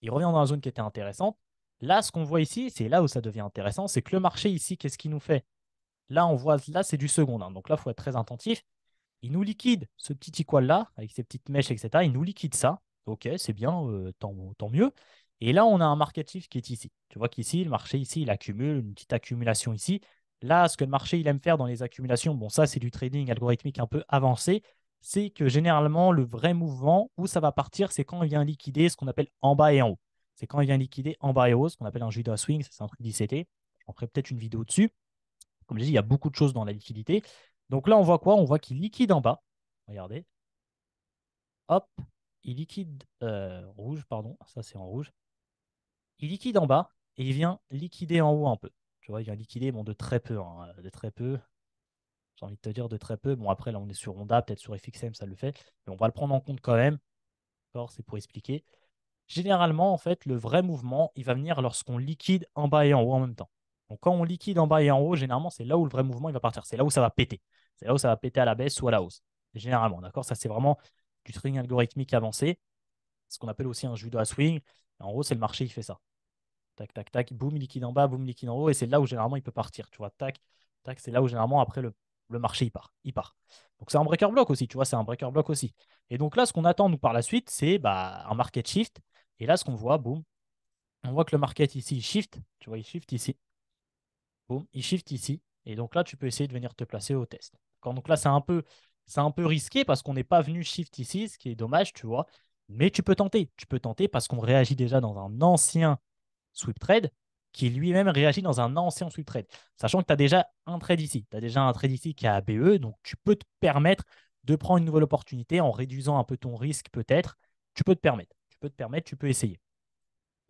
Il revient dans la zone qui était intéressante. Là, ce qu'on voit ici, c'est là où ça devient intéressant, c'est que le marché ici, qu'est-ce qu'il nous fait Là, on voit, là, c'est du second. Hein. donc là, il faut être très attentif. Il nous liquide ce petit icône là, avec ses petites mèches, etc. Il nous liquide ça. Ok, c'est bien, euh, tant, mieux. Et là, on a un market shift qui est ici. Tu vois qu'ici, le marché, ici, il accumule une petite accumulation ici. Là, ce que le marché, il aime faire dans les accumulations, bon, ça, c'est du trading algorithmique un peu avancé, c'est que généralement, le vrai mouvement où ça va partir, c'est quand il vient liquider ce qu'on appelle en bas et en haut. C'est quand il vient liquider en bas et en haut, ce qu'on appelle un judo swing, c'est un truc d'ICT. On ferai peut-être une vidéo dessus. Comme je dis, il y a beaucoup de choses dans la liquidité. Donc là, on voit quoi On voit qu'il liquide en bas. Regardez. Hop, il liquide euh, rouge, pardon, ça c'est en rouge. Il liquide en bas et il vient liquider en haut un peu. Tu vois, il vient liquider bon, de très peu, hein, de très peu. J'ai envie de te dire de très peu. Bon, après, là, on est sur Honda, peut-être sur FXM, ça le fait. Mais on va le prendre en compte quand même. D'accord, c'est pour expliquer. Généralement, en fait, le vrai mouvement, il va venir lorsqu'on liquide en bas et en haut en même temps. Donc, quand on liquide en bas et en haut, généralement, c'est là où le vrai mouvement, il va partir. C'est là où ça va péter. C'est là où ça va péter à la baisse ou à la hausse généralement. D'accord Ça, c'est vraiment du trading algorithmique avancé, ce qu'on appelle aussi un judo à swing. En gros, c'est le marché qui fait ça. Tac, tac, tac, boum, liquide en bas, boum, liquide en haut, et c'est là où généralement il peut partir. Tu vois, tac, tac, c'est là où généralement après le, marché il part. Il part. Donc c'est un breaker block aussi, tu vois, c'est un breaker block aussi. Et donc là, ce qu'on attend nous par la suite, c'est bah, un market shift. Et là, ce qu'on voit, boum, on voit que le market ici, il shift. Tu vois, il shift ici. Boum, il shift ici. Et donc là, tu peux essayer de venir te placer au test. Quand, donc là, c'est un peu c'est un peu risqué parce qu'on n'est pas venu shift ici, ce qui est dommage, tu vois. Mais tu peux tenter. Tu peux tenter parce qu'on réagit déjà dans un ancien sweep trade qui lui-même réagit dans un ancien sweep trade. Sachant que tu as déjà un trade ici. Tu as déjà un trade ici qui est BE. donc tu peux te permettre de prendre une nouvelle opportunité en réduisant un peu ton risque peut-être. Tu peux te permettre. Tu peux te permettre, tu peux essayer.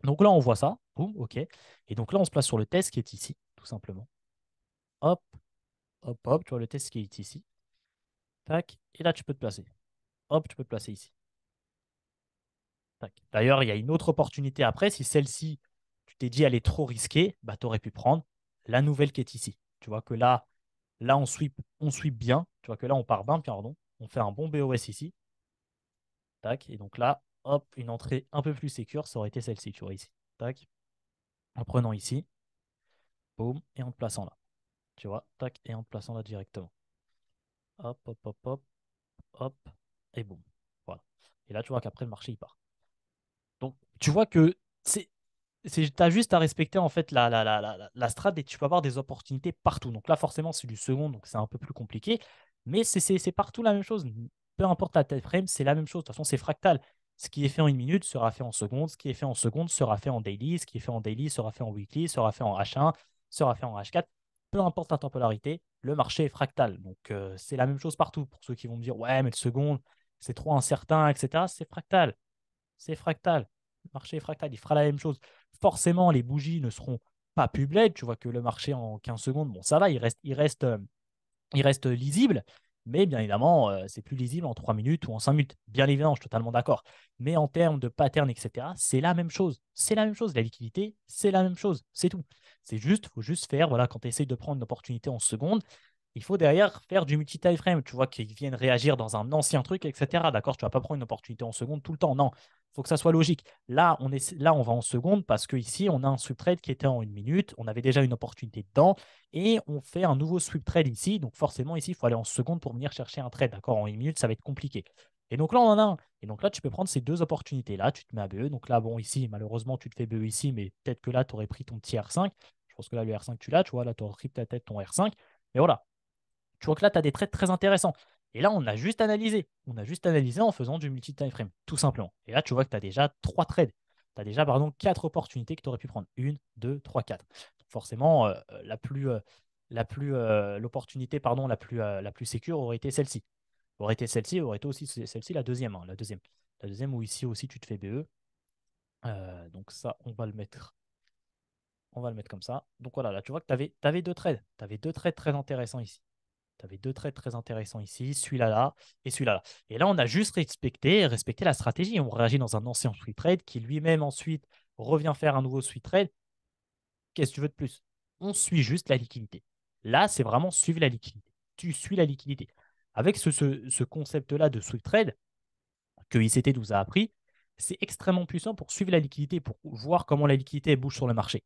Donc là, on voit ça. OK. Et donc là, on se place sur le test qui est ici, tout simplement. Hop, hop, hop. Tu vois le test qui est ici. Tac. Et là, tu peux te placer. Hop, tu peux te placer ici. Tac. D'ailleurs, il y a une autre opportunité après. Si celle-ci, tu t'es dit, elle est trop risquée, bah, tu aurais pu prendre la nouvelle qui est ici. Tu vois que là, là on, sweep, on sweep bien. Tu vois que là, on part bien, pardon. On fait un bon BOS ici. Tac. Et donc là, hop, une entrée un peu plus sécure, ça aurait été celle-ci, tu vois, ici. Tac. En prenant ici. Boum. Et en te plaçant là. Tu vois, tac. Et en te plaçant là directement. Hop, hop, hop, hop, hop, et boum. Voilà. Et là, tu vois qu'après, le marché, il part. Donc, tu vois que tu as juste à respecter en fait la, la, la, la, la strade et tu peux avoir des opportunités partout. Donc là, forcément, c'est du second, donc c'est un peu plus compliqué. Mais c'est partout la même chose. Peu importe la time frame, c'est la même chose. De toute façon, c'est fractal. Ce qui est fait en une minute sera fait en seconde. Ce qui est fait en seconde sera fait en daily. Ce qui est fait en daily sera fait en weekly, sera fait en H1, sera fait en H4 peu importe la temporalité, le marché est fractal. Donc, euh, c'est la même chose partout. Pour ceux qui vont me dire, ouais, mais le second, c'est trop incertain, etc., c'est fractal. C'est fractal. Le marché est fractal, il fera la même chose. Forcément, les bougies ne seront pas publiées. Tu vois que le marché en 15 secondes, bon, ça va, il reste, il reste, euh, il reste lisible. Mais bien évidemment, euh, c'est plus lisible en 3 minutes ou en 5 minutes. Bien évidemment, je suis totalement d'accord. Mais en termes de pattern, etc., c'est la même chose. C'est la même chose. La liquidité, c'est la même chose. C'est tout. C'est juste, faut juste faire, voilà, quand tu essayes de prendre une opportunité en seconde, il faut derrière faire du multi-time tu vois, qu'ils viennent réagir dans un ancien truc, etc. D'accord Tu vas pas prendre une opportunité en seconde tout le temps, non. Il faut que ça soit logique. Là, on, est, là, on va en seconde parce qu'ici, on a un sweep trade qui était en une minute, on avait déjà une opportunité dedans et on fait un nouveau sweep trade ici. Donc, forcément, ici, il faut aller en seconde pour venir chercher un trade, d'accord En une minute, ça va être compliqué. Et donc là, on en a un. Et donc là, tu peux prendre ces deux opportunités. Là, tu te mets à BE. Donc là, bon, ici, malheureusement, tu te fais BE ici, mais peut-être que là, tu aurais pris ton tiers 5 parce que là, le R5, tu l'as, tu vois, là, tu triple ta tête ton R5. Et voilà. Tu vois que là, tu as des trades très intéressants. Et là, on a juste analysé. On a juste analysé en faisant du multi time frame. tout simplement. Et là, tu vois que tu as déjà trois trades. Tu as déjà, pardon, quatre opportunités que tu aurais pu prendre. Une, deux, trois, quatre. forcément, euh, la plus. Euh, la plus euh, l'opportunité pardon la plus la plus sécure aurait été celle-ci aurait été celle-ci aurait été aussi celle-ci la deuxième hein, la deuxième la deuxième où ici aussi tu te fais BE donc ça on va le mettre on va le mettre comme ça. Donc voilà, là, tu vois que tu avais, deux trades. Tu avais deux trades très intéressants ici. Tu avais deux trades très intéressants ici, celui-là là et celui-là Et là, on a juste respecté, respecté la stratégie. On réagit dans un ancien sweet trade qui lui-même ensuite revient faire un nouveau sweet trade. Qu'est-ce que tu veux de plus On suit juste la liquidité. Là, c'est vraiment suivre la liquidité. Tu suis la liquidité. Avec ce, ce concept-là de sweet trade que ICT nous a appris, c'est extrêmement puissant pour suivre la liquidité, pour voir comment la liquidité bouge sur le marché.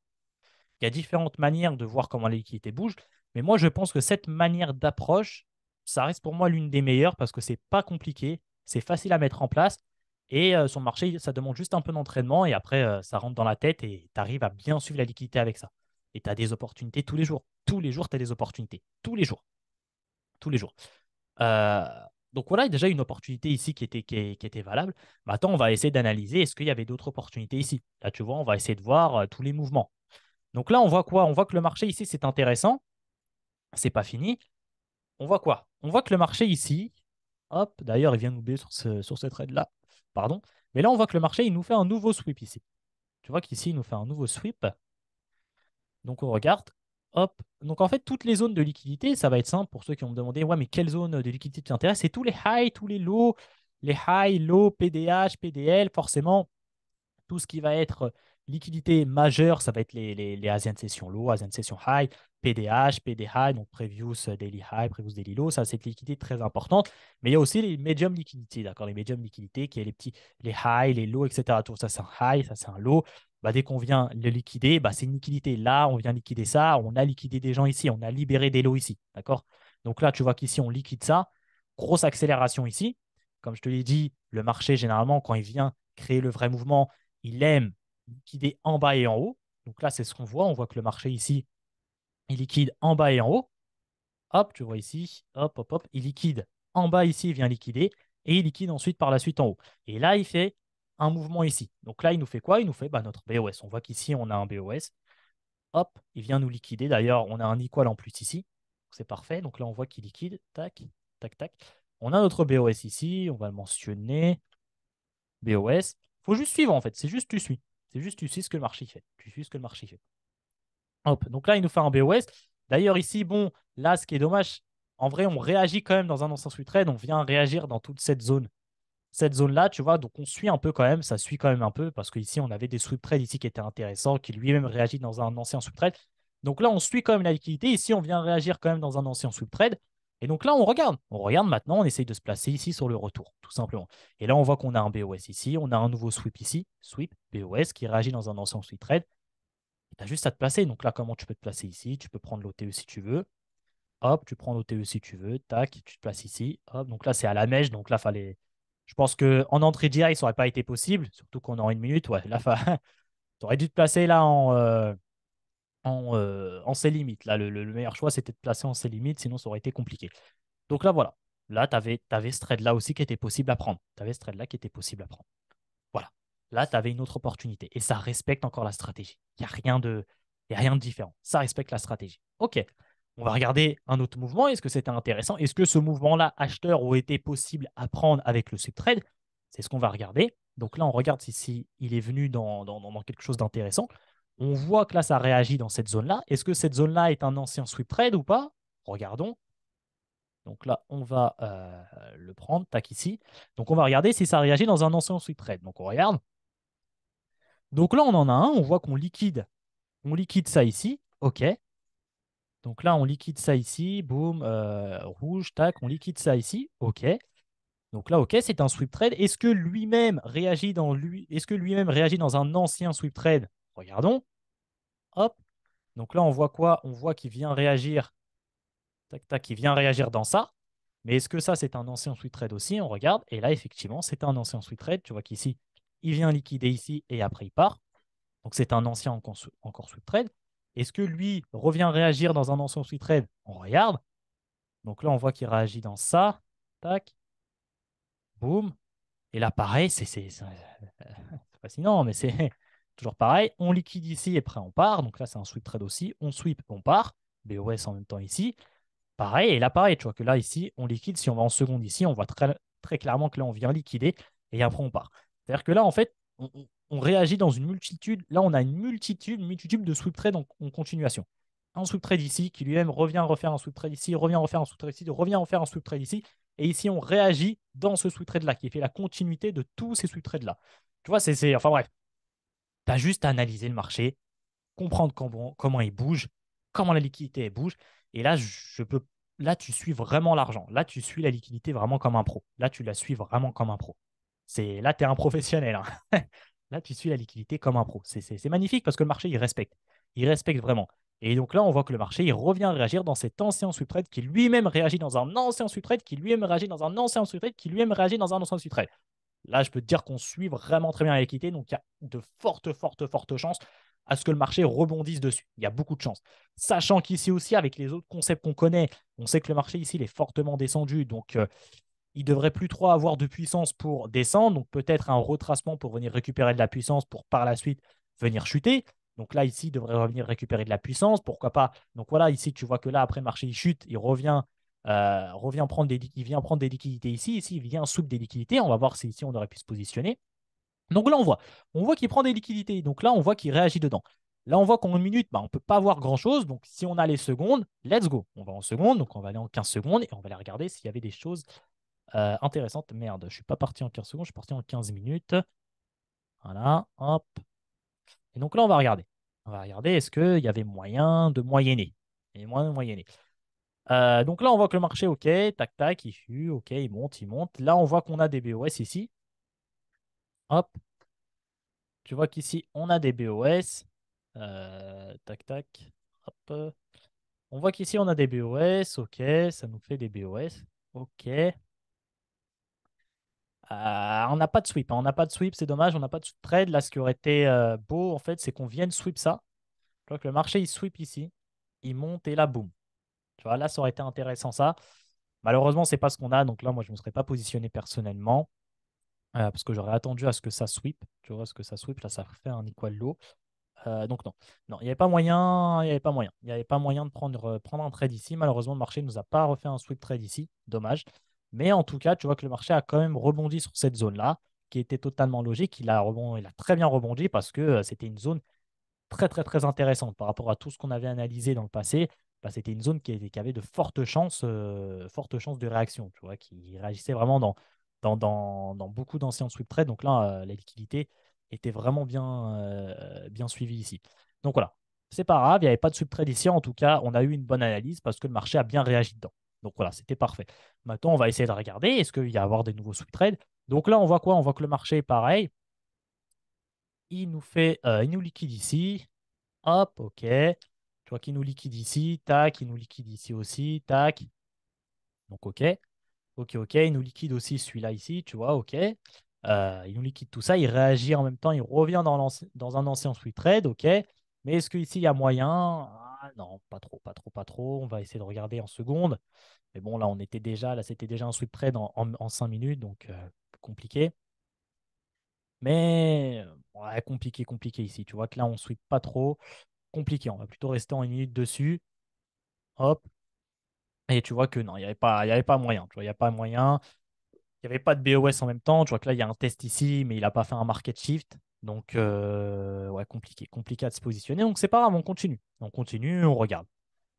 Il y a différentes manières de voir comment la liquidité bouge. mais moi je pense que cette manière d'approche, ça reste pour moi l'une des meilleures parce que c'est pas compliqué, c'est facile à mettre en place et euh, son marché, ça demande juste un peu d'entraînement et après euh, ça rentre dans la tête et tu arrives à bien suivre la liquidité avec ça. Et tu as des opportunités tous les jours. Tous les jours, tu as des opportunités. Tous les jours. Tous les jours. Euh, donc voilà, il déjà une opportunité ici qui était, qui était valable. Maintenant, on va essayer d'analyser est-ce qu'il y avait d'autres opportunités ici. Là, tu vois, on va essayer de voir tous les mouvements. Donc là, on voit quoi On voit que le marché ici, c'est intéressant. C'est pas fini. On voit quoi On voit que le marché ici, hop, d'ailleurs, il vient nous baisser sur cette sur trade-là. Pardon. Mais là, on voit que le marché, il nous fait un nouveau sweep ici. Tu vois qu'ici, il nous fait un nouveau sweep. Donc, on regarde. Hop. Donc, en fait, toutes les zones de liquidité, ça va être simple pour ceux qui ont demandé. ouais, mais quelle zone de liquidité t'intéresse C'est tous les highs, tous les lows, les highs, lows, PDH, PDL, forcément, tout ce qui va être liquidité majeure, ça va être les, les, Asian Session Low, Asian Session High, PDH, PDH, donc Previous Daily High, Previous Daily Low, ça c'est une liquidité très importante. Mais il y a aussi les medium liquidités, d'accord Les medium liquidités qui est les petits, les high, les low, etc. Tout ça c'est un high, ça c'est un low. Bah, dès qu'on vient le liquider, bah, c'est une liquidité. Là, on vient liquider ça, on a liquidé des gens ici, on a libéré des lots ici, d'accord Donc là, tu vois qu'ici, on liquide ça. Grosse accélération ici. Comme je te l'ai dit, le marché, généralement, quand il vient créer le vrai mouvement, il aime liquider en bas et en haut. Donc là, c'est ce qu'on voit. On voit que le marché ici, il liquide en bas et en haut. Hop, tu vois ici, hop, hop, hop, il liquide en bas ici, il vient liquider, et il liquide ensuite par la suite en haut. Et là, il fait un mouvement ici. Donc là, il nous fait quoi Il nous fait bah, notre BOS. On voit qu'ici, on a un BOS. Hop, il vient nous liquider. D'ailleurs, on a un equal en plus ici. C'est parfait. Donc là, on voit qu'il liquide. Tac, tac, tac. On a notre BOS ici. On va le mentionner. BOS. Il faut juste suivre, en fait. C'est juste tu suis. C'est juste, tu sais ce que le marché fait. Tu suis ce que le marché fait. Hop, donc là, il nous fait un BOS. D'ailleurs, ici, bon, là, ce qui est dommage, en vrai, on réagit quand même dans un ancien sous trade. On vient réagir dans toute cette zone. Cette zone-là, tu vois, donc on suit un peu quand même, ça suit quand même un peu, parce qu'ici, on avait des sweep trades ici qui étaient intéressants, qui lui-même réagit dans un ancien sweep trade. Donc là, on suit quand même la liquidité. Ici, on vient réagir quand même dans un ancien sweep trade. Et donc là, on regarde. On regarde maintenant, on essaye de se placer ici sur le retour, tout simplement. Et là, on voit qu'on a un BOS ici, on a un nouveau sweep ici, sweep, BOS, qui réagit dans un ancien sweep trade. Tu as juste à te placer. Donc là, comment tu peux te placer ici Tu peux prendre l'OTE si tu veux. Hop, tu prends l'OTE si tu veux. Tac, tu te places ici. Hop, donc là, c'est à la mèche. Donc là, fallait. Je pense qu'en entrée directe, ça n'aurait pas été possible, surtout qu'on est en une minute. Ouais, là, tu aurais dû te placer là en. Euh, euh, en, ses limites. Là, le, meilleur choix, c'était de placer en ses limites, sinon ça aurait été compliqué. Donc là, voilà. Là, tu avais, ce trade-là aussi qui était possible à prendre. Tu avais ce trade-là qui était possible à prendre. Voilà. Là, tu avais une autre opportunité. Et ça respecte encore la stratégie. Il n'y a, rien de, a rien de différent. Ça respecte la stratégie. OK. On va regarder un autre mouvement. Est-ce que c'était intéressant Est-ce que ce mouvement-là, acheteur, aurait été possible à prendre avec le sub-trade C'est ce qu'on va regarder. Donc là, on regarde si, est venu dans, dans quelque chose d'intéressant. On voit que là, ça réagit dans cette zone-là. Est-ce que cette zone-là est un ancien sweep trade ou pas Regardons. Donc là, on va euh, le prendre, tac ici. Donc on va regarder si ça réagit dans un ancien sweep trade. Donc on regarde. Donc là, on en a un. On voit qu'on liquide. On liquide ça ici. OK. Donc là, on liquide ça ici. Boum. Euh, rouge, tac. On liquide ça ici. OK. Donc là, OK, c'est un sweep trade. Est-ce que lui-même réagit dans lui... Est-ce que lui-même réagit dans un ancien sweep trade Regardons. Hop. Donc là, on voit quoi On voit qu'il vient réagir. Tac, tac, il vient réagir dans ça. Mais est-ce que ça, c'est un ancien sweet trade aussi On regarde. Et là, effectivement, c'est un ancien sweet trade. Tu vois qu'ici, il vient liquider ici et après il part. Donc c'est un ancien encore, sweet trade. Est-ce que lui revient réagir dans un ancien sweet trade On regarde. Donc là, on voit qu'il réagit dans ça. Tac. Boum. Et là, pareil, c'est fascinant, mais c'est Toujours pareil, on liquide ici et après on part. Donc là, c'est un sweep trade aussi. On sweep, on part. BOS en même temps ici. Pareil, et là, pareil, tu vois que là, ici, on liquide. Si on va en seconde ici, on voit très, très clairement que là, on vient liquider et après, on part. C'est-à-dire que là, en fait, on, réagit dans une multitude. Là, on a une multitude, multitude de sweep trade en, en continuation. Un sweep trade ici qui lui-même revient refaire un sweep trade ici, revient refaire un sweep trade ici, revient refaire un sweep trade ici. Et ici, on réagit dans ce sweep trade-là qui fait la continuité de tous ces sweep trades-là. Tu vois, c'est. Enfin bref, tu as juste à analyser le marché, comprendre comment, comment il bouge, comment la liquidité bouge. Et là, je peux, là, tu suis vraiment l'argent. Là, tu suis la liquidité vraiment comme un pro. Là, tu la suis vraiment comme un pro. C'est Là, tu es un professionnel. Hein. là, tu suis la liquidité comme un pro. C'est magnifique parce que le marché, il respecte. Il respecte vraiment. Et donc là, on voit que le marché, il revient à réagir dans cet ancien sweep qui lui-même réagit dans un ancien sweep qui lui-même réagit dans un ancien sweep qui lui-même réagit dans un ancien sweep Là, je peux te dire qu'on suit vraiment très bien l'équité, donc il y a de fortes, fortes, fortes chances à ce que le marché rebondisse dessus. Il y a beaucoup de chances. Sachant qu'ici aussi, avec les autres concepts qu'on connaît, on sait que le marché ici il est fortement descendu, donc euh, il devrait plus trop avoir de puissance pour descendre, donc peut-être un retracement pour venir récupérer de la puissance pour par la suite venir chuter. Donc là, ici, il devrait revenir récupérer de la puissance, pourquoi pas. Donc voilà, ici, tu vois que là, après le marché, il chute, il revient, euh, revient prendre il vient prendre des liquidités ici, ici, il vient soupe des liquidités. On va voir si ici on aurait pu se positionner. Donc là, on voit, on voit qu'il prend des liquidités. Donc là, on voit qu'il réagit dedans. Là, on voit qu'en une minute, bah, on ne peut pas voir grand-chose. Donc, si on a les secondes, let's go. On va en secondes, donc on va aller en 15 secondes et on va aller regarder s'il y avait des choses euh, intéressantes. Merde, je ne suis pas parti en 15 secondes, je suis parti en 15 minutes. Voilà, hop. Et donc là, on va regarder. On va regarder est-ce qu'il y avait moyen de moyenner. Et moyen de moyenner. Euh, donc là, on voit que le marché, OK, tac, tac, il fut, OK, il monte, il monte. Là, on voit qu'on a des BOS ici. Hop. Tu vois qu'ici, on a des BOS. Euh, tac, tac. Hop. On voit qu'ici, on a des BOS. OK, ça nous fait des BOS. OK. Euh, on n'a pas de sweep. Hein. On n'a pas de sweep, c'est dommage. On n'a pas de trade. Là, ce qui aurait été beau, en fait, c'est qu'on vienne sweep ça. vois que le marché, il sweep ici. Il monte et là, boum. Tu là, ça aurait été intéressant ça. Malheureusement, c'est pas ce qu'on a. Donc là, moi, je ne me serais pas positionné personnellement euh, parce que j'aurais attendu à ce que ça sweep. Tu vois, ce que ça sweep, là, ça fait un equal low. Euh, donc non, non, il n'y avait pas moyen, il y avait pas moyen, il y avait pas moyen de prendre, euh, prendre un trade ici. Malheureusement, le marché ne nous a pas refait un sweep trade ici, dommage. Mais en tout cas, tu vois que le marché a quand même rebondi sur cette zone-là, qui était totalement logique. Il a, rebondi, il a très bien rebondi parce que c'était une zone très très très intéressante par rapport à tout ce qu'on avait analysé dans le passé. Bah, c'était une zone qui, qui, avait de fortes chances, fortes de réaction, tu vois, qui réagissait vraiment dans, beaucoup d'anciens sweep trades. Donc là, la liquidité était vraiment bien, suivie ici. Donc voilà, c'est pas grave, il n'y avait pas de sweep trade ici. En tout cas, on a eu une bonne analyse parce que le marché a bien réagi dedans. Donc voilà, c'était parfait. Maintenant, on va essayer de regarder. Est-ce qu'il y a avoir des nouveaux sweep trades Donc là, on voit quoi On voit que le marché est pareil. Il nous fait, il nous liquide ici. Hop, ok. Tu qui nous liquide ici, tac, il nous liquide ici aussi, tac. Donc, OK. OK, OK, il nous liquide aussi celui-là ici, tu vois, OK. Euh, il nous liquide tout ça, il réagit en même temps, il revient dans, dans un ancien sweet trade, OK. Mais est-ce qu'ici, il y a moyen ah, Non, pas trop, pas trop, pas trop. On va essayer de regarder en seconde. Mais bon, là, on était déjà, là, c'était déjà un sweep trade en, en, 5 minutes, donc euh, compliqué. Mais compliqué, compliqué ici. Tu vois que là, on ne sweep pas trop compliqué. On va plutôt rester en une minute dessus. Hop. Et tu vois que non, il n'y avait, pas, avait pas moyen. il n'y a pas moyen. Il n'y avait pas de BOS en même temps. Tu vois que là, il y a un test ici, mais il n'a pas fait un market shift. Donc, euh, ouais, compliqué, compliqué à se positionner. Donc, c'est pas grave, on continue. On continue, on regarde.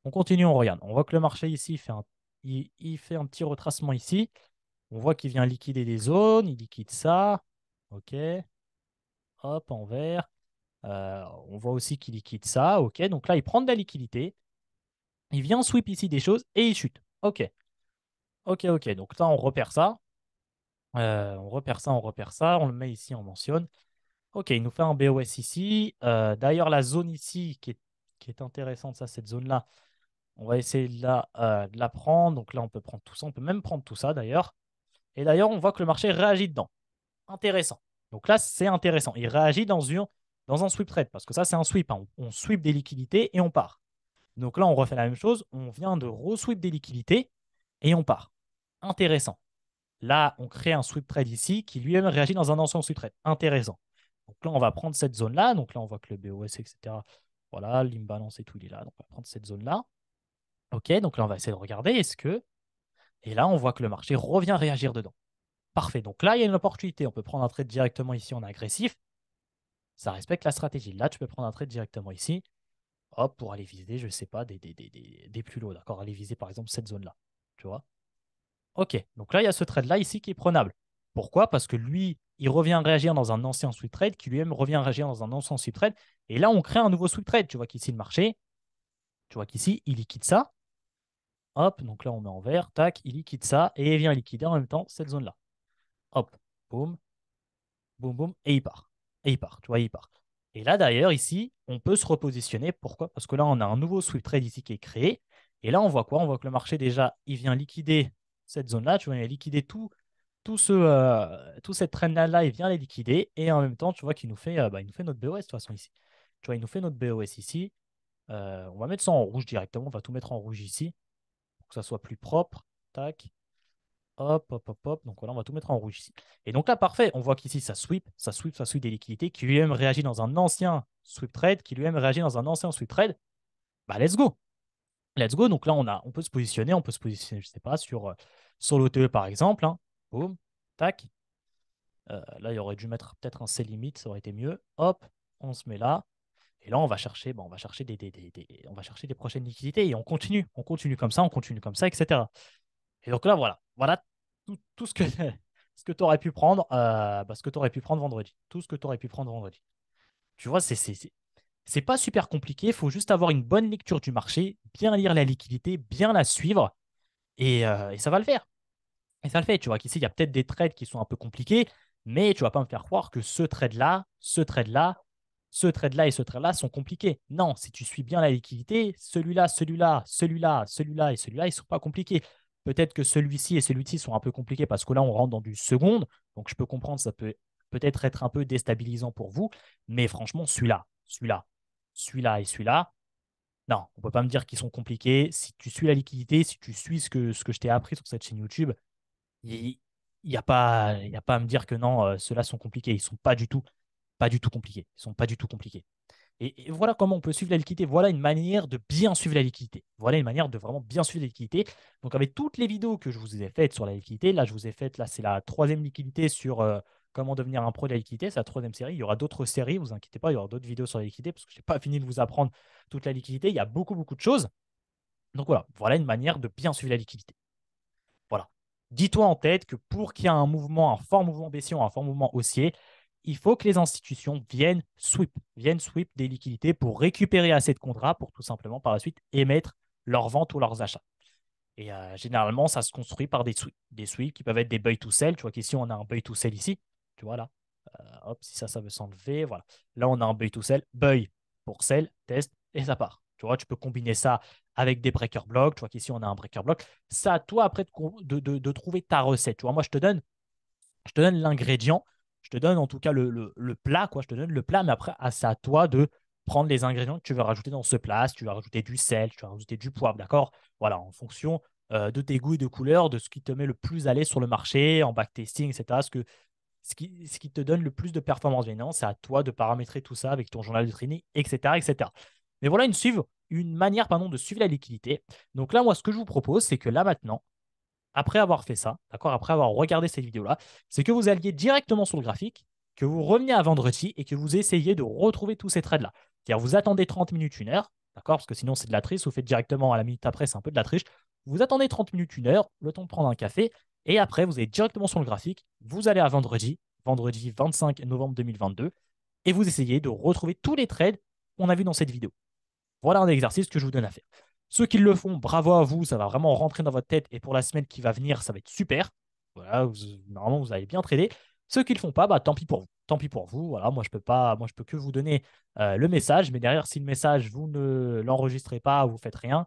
On continue, on regarde. On voit que le marché ici, fait un, il, il fait un petit retracement ici. On voit qu'il vient liquider des zones, il liquide ça. OK. Hop, en vert. Euh, on voit aussi qu'il liquide ça. OK, donc là, il prend de la liquidité. Il vient sweep ici des choses et il chute. OK. OK, OK. Donc là, on repère ça. Euh, on repère ça, on repère ça. On le met ici, on mentionne. OK, il nous fait un BOS ici. Euh, d'ailleurs, la zone ici qui est, intéressante, ça, cette zone-là, on va essayer de la, de la, prendre. Donc là, on peut prendre tout ça. On peut même prendre tout ça d'ailleurs. Et d'ailleurs, on voit que le marché réagit dedans. Intéressant. Donc là, c'est intéressant. Il réagit dans une, dans un sweep trade, parce que ça, c'est un sweep. Hein. On, sweep des liquidités et on part. Donc là, on refait la même chose. On vient de re-sweep des liquidités et on part. Intéressant. Là, on crée un sweep trade ici qui lui-même réagit dans un ancien sweep trade. Intéressant. Donc là, on va prendre cette zone-là. Donc là, on voit que le BOS, etc. Voilà, l'imbalance et tout, il est là. Donc on va prendre cette zone-là. OK, donc là, on va essayer de regarder. Est-ce que. Et là, on voit que le marché revient réagir dedans. Parfait. Donc là, il y a une opportunité. On peut prendre un trade directement ici en agressif ça respecte la stratégie. Là, tu peux prendre un trade directement ici, hop, pour aller viser, je ne sais pas, des, plus lourds. d'accord Aller viser, par exemple, cette zone-là, tu vois Ok, donc là, il y a ce trade-là ici qui est prenable. Pourquoi Parce que lui, il revient réagir dans un ancien sweet trade, qui lui-même revient réagir dans un ancien sweet trade. Et là, on crée un nouveau sweet trade. Tu vois qu'ici, le marché, tu vois qu'ici, il liquide ça. Hop, donc là, on met en vert, tac, il liquide ça et il vient liquider en même temps cette zone-là. Hop, boum, boum, boum, et il part et il part, tu vois, il part. Et là, d'ailleurs, ici, on peut se repositionner. Pourquoi Parce que là, on a un nouveau sweep trade ici qui est créé. Et là, on voit quoi On voit que le marché, déjà, il vient liquider cette zone-là. Tu vois, il a liquidé tout, tout, ce, euh, tout cette traîne-là, il vient les liquider. Et en même temps, tu vois qu'il nous, fait, euh, bah, il nous fait notre BOS, de toute façon, ici. Tu vois, il nous fait notre BOS ici. Euh, on va mettre ça en rouge directement. On va tout mettre en rouge ici pour que ça soit plus propre. Tac. Hop, hop, hop, hop. Donc là on va tout mettre en rouge ici. Et donc là, parfait. On voit qu'ici, ça sweep, ça sweep, ça sweep des liquidités qui lui-même réagit dans un ancien sweep trade, qui lui-même réagit dans un ancien sweep trade. Bah, let's go. Let's go. Donc là, on, a, on peut se positionner. On peut se positionner, je ne sais pas, sur, euh, sur l'OTE par exemple. Hein. boom tac. Euh, là, il aurait dû mettre peut-être un C limite, ça aurait été mieux. Hop, on se met là. Et là, on va chercher, bon, on va chercher des, des, on va chercher des prochaines liquidités et on continue, on continue comme ça, on continue comme ça, etc. Et donc là, voilà, voilà tout, tout ce que, ce que tu aurais pu prendre, euh, bah, que tu aurais pu prendre vendredi, tout ce que tu aurais pu prendre vendredi. Tu vois, c'est c'est pas super compliqué, il faut juste avoir une bonne lecture du marché, bien lire la liquidité, bien la suivre, et, euh, et ça va le faire. Et ça le fait, tu vois qu'ici, il y a peut-être des trades qui sont un peu compliqués, mais tu vas pas me faire croire que ce trade-là, ce trade-là, ce trade-là et ce trade-là sont compliqués. Non, si tu suis bien la liquidité, celui-là, celui-là, celui-là, celui-là et celui-là, ils ne sont pas compliqués. Peut-être que celui-ci et celui-ci sont un peu compliqués parce que là, on rentre dans du seconde. Donc, je peux comprendre, ça peut peut-être être un peu déstabilisant pour vous. Mais franchement, celui-là, celui-là, celui-là et celui-là, non, on ne peut pas me dire qu'ils sont compliqués. Si tu suis la liquidité, si tu suis ce que, ce que je t'ai appris sur cette chaîne YouTube, il n'y a, pas, y a pas à me dire que non, euh, ceux-là sont compliqués. Ils ne sont pas du tout, pas du tout compliqués. Ils sont pas du tout compliqués. Et, voilà comment on peut suivre la liquidité. Voilà une manière de bien suivre la liquidité. Voilà une manière de vraiment bien suivre la liquidité. Donc, avec toutes les vidéos que je vous ai faites sur la liquidité, là, je vous ai faites, là, c'est la troisième liquidité sur euh, comment devenir un pro de la liquidité. C'est la troisième série. Il y aura d'autres séries, vous inquiétez pas, il y aura d'autres vidéos sur la liquidité parce que je n'ai pas fini de vous apprendre toute la liquidité. Il y a beaucoup, beaucoup de choses. Donc voilà, voilà une manière de bien suivre la liquidité. Voilà. Dis-toi en tête que pour qu'il y ait un mouvement, un fort mouvement baissier ou un fort mouvement haussier, il faut que les institutions viennent sweep, viennent sweep des liquidités pour récupérer assez de contrats pour tout simplement par la suite émettre leurs ventes ou leurs achats. Et euh, généralement, ça se construit par des sweeps, des sweeps qui peuvent être des buy to sell. Tu vois qu'ici, on a un buy to sell ici. Tu vois là, euh, hop, si ça, ça veut s'enlever. Voilà. Là, on a un buy to sell, buy pour sell, test et ça part. Tu vois, tu peux combiner ça avec des breaker blocks. Tu vois qu'ici, on a un breaker block. Ça, toi, après, de, de trouver ta recette. Tu vois, moi, je te donne, je te donne l'ingrédient je te donne en tout cas le, plat, quoi. Je te donne le plat, mais après, c'est à toi de prendre les ingrédients que tu veux rajouter dans ce plat. Si tu vas rajouter du sel, tu vas rajouter du poivre, d'accord Voilà, en fonction euh, de tes goûts et de couleurs, de ce qui te met le plus à l'aise sur le marché, en backtesting, etc. Ce, que, ce, qui, ce qui te donne le plus de performance. Mais c'est à toi de paramétrer tout ça avec ton journal de training, etc. etc. Mais voilà une, suivre, une manière pardon, de suivre la liquidité. Donc là, moi, ce que je vous propose, c'est que là maintenant, après avoir fait ça, après avoir regardé cette vidéo-là, c'est que vous alliez directement sur le graphique, que vous reveniez à vendredi et que vous essayiez de retrouver tous ces trades-là. C'est-à-dire, vous attendez 30 minutes, une heure, d'accord, parce que sinon c'est de la triche, vous faites directement à la minute après, c'est un peu de la triche. Vous attendez 30 minutes, une heure, le temps de prendre un café, et après, vous allez directement sur le graphique, vous allez à vendredi, vendredi 25 novembre 2022, et vous essayez de retrouver tous les trades qu'on a vus dans cette vidéo. Voilà un exercice que je vous donne à faire. Ceux qui le font, bravo à vous, ça va vraiment rentrer dans votre tête et pour la semaine qui va venir, ça va être super. Voilà, normalement, vous allez bien trader. Ceux qui ne le font pas, bah, tant pis pour vous. Tant pis pour vous. Voilà, moi, je peux pas, moi, je peux que vous donner euh, le message. Mais derrière, si le message, vous ne l'enregistrez pas, vous ne faites rien,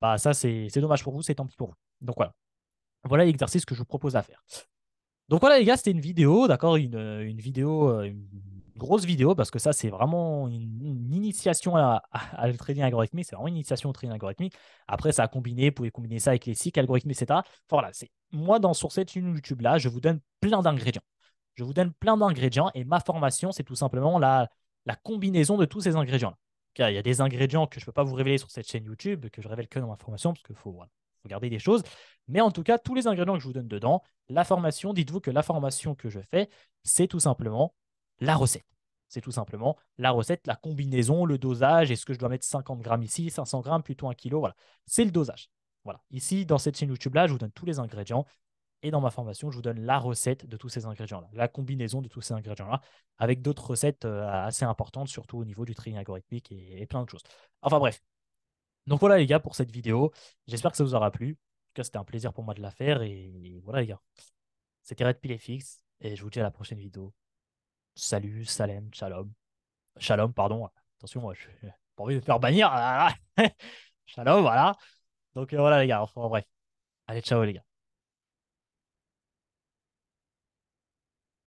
bah, ça, c'est dommage pour vous, c'est tant pis pour vous. Donc voilà. Voilà l'exercice que je vous propose à faire. Donc voilà, les gars, c'était une vidéo, d'accord une, une, vidéo, euh, grosse vidéo parce que ça, c'est vraiment une, initiation à, le trading algorithmique. C'est vraiment une initiation au trading algorithmique. Après, ça a combiné, vous pouvez combiner ça avec les cycles algorithmiques, etc. voilà, c'est moi dans sur cette chaîne YouTube là, je vous donne plein d'ingrédients. Je vous donne plein d'ingrédients et ma formation, c'est tout simplement la, la combinaison de tous ces ingrédients. Il y a des ingrédients que je ne peux pas vous révéler sur cette chaîne YouTube, que je révèle que dans ma formation, parce qu'il faut, faut des choses. Mais en tout cas, tous les ingrédients que je vous donne dedans, la formation, dites-vous que la formation que je fais, c'est tout simplement la recette. C'est tout simplement la recette, la combinaison, le dosage. Est-ce que je dois mettre 50 grammes ici, 500 grammes, plutôt un kilo Voilà, c'est le dosage. Voilà. Ici, dans cette chaîne YouTube-là, je vous donne tous les ingrédients. Et dans ma formation, je vous donne la recette de tous ces ingrédients-là, la combinaison de tous ces ingrédients-là, avec d'autres recettes euh, assez importantes, surtout au niveau du training algorithmique et, plein de choses. Enfin bref. Donc voilà les gars pour cette vidéo. J'espère que ça vous aura plu. que tout c'était un plaisir pour moi de la faire. Et voilà les gars. C'était Red Pilet Fix. Et je vous dis à la prochaine vidéo salut, salem, shalom. Shalom, pardon. Attention, moi, je n'ai pas envie de faire bannir. shalom, voilà. Donc euh, voilà, les gars. Enfin, bref. Allez, ciao, les gars.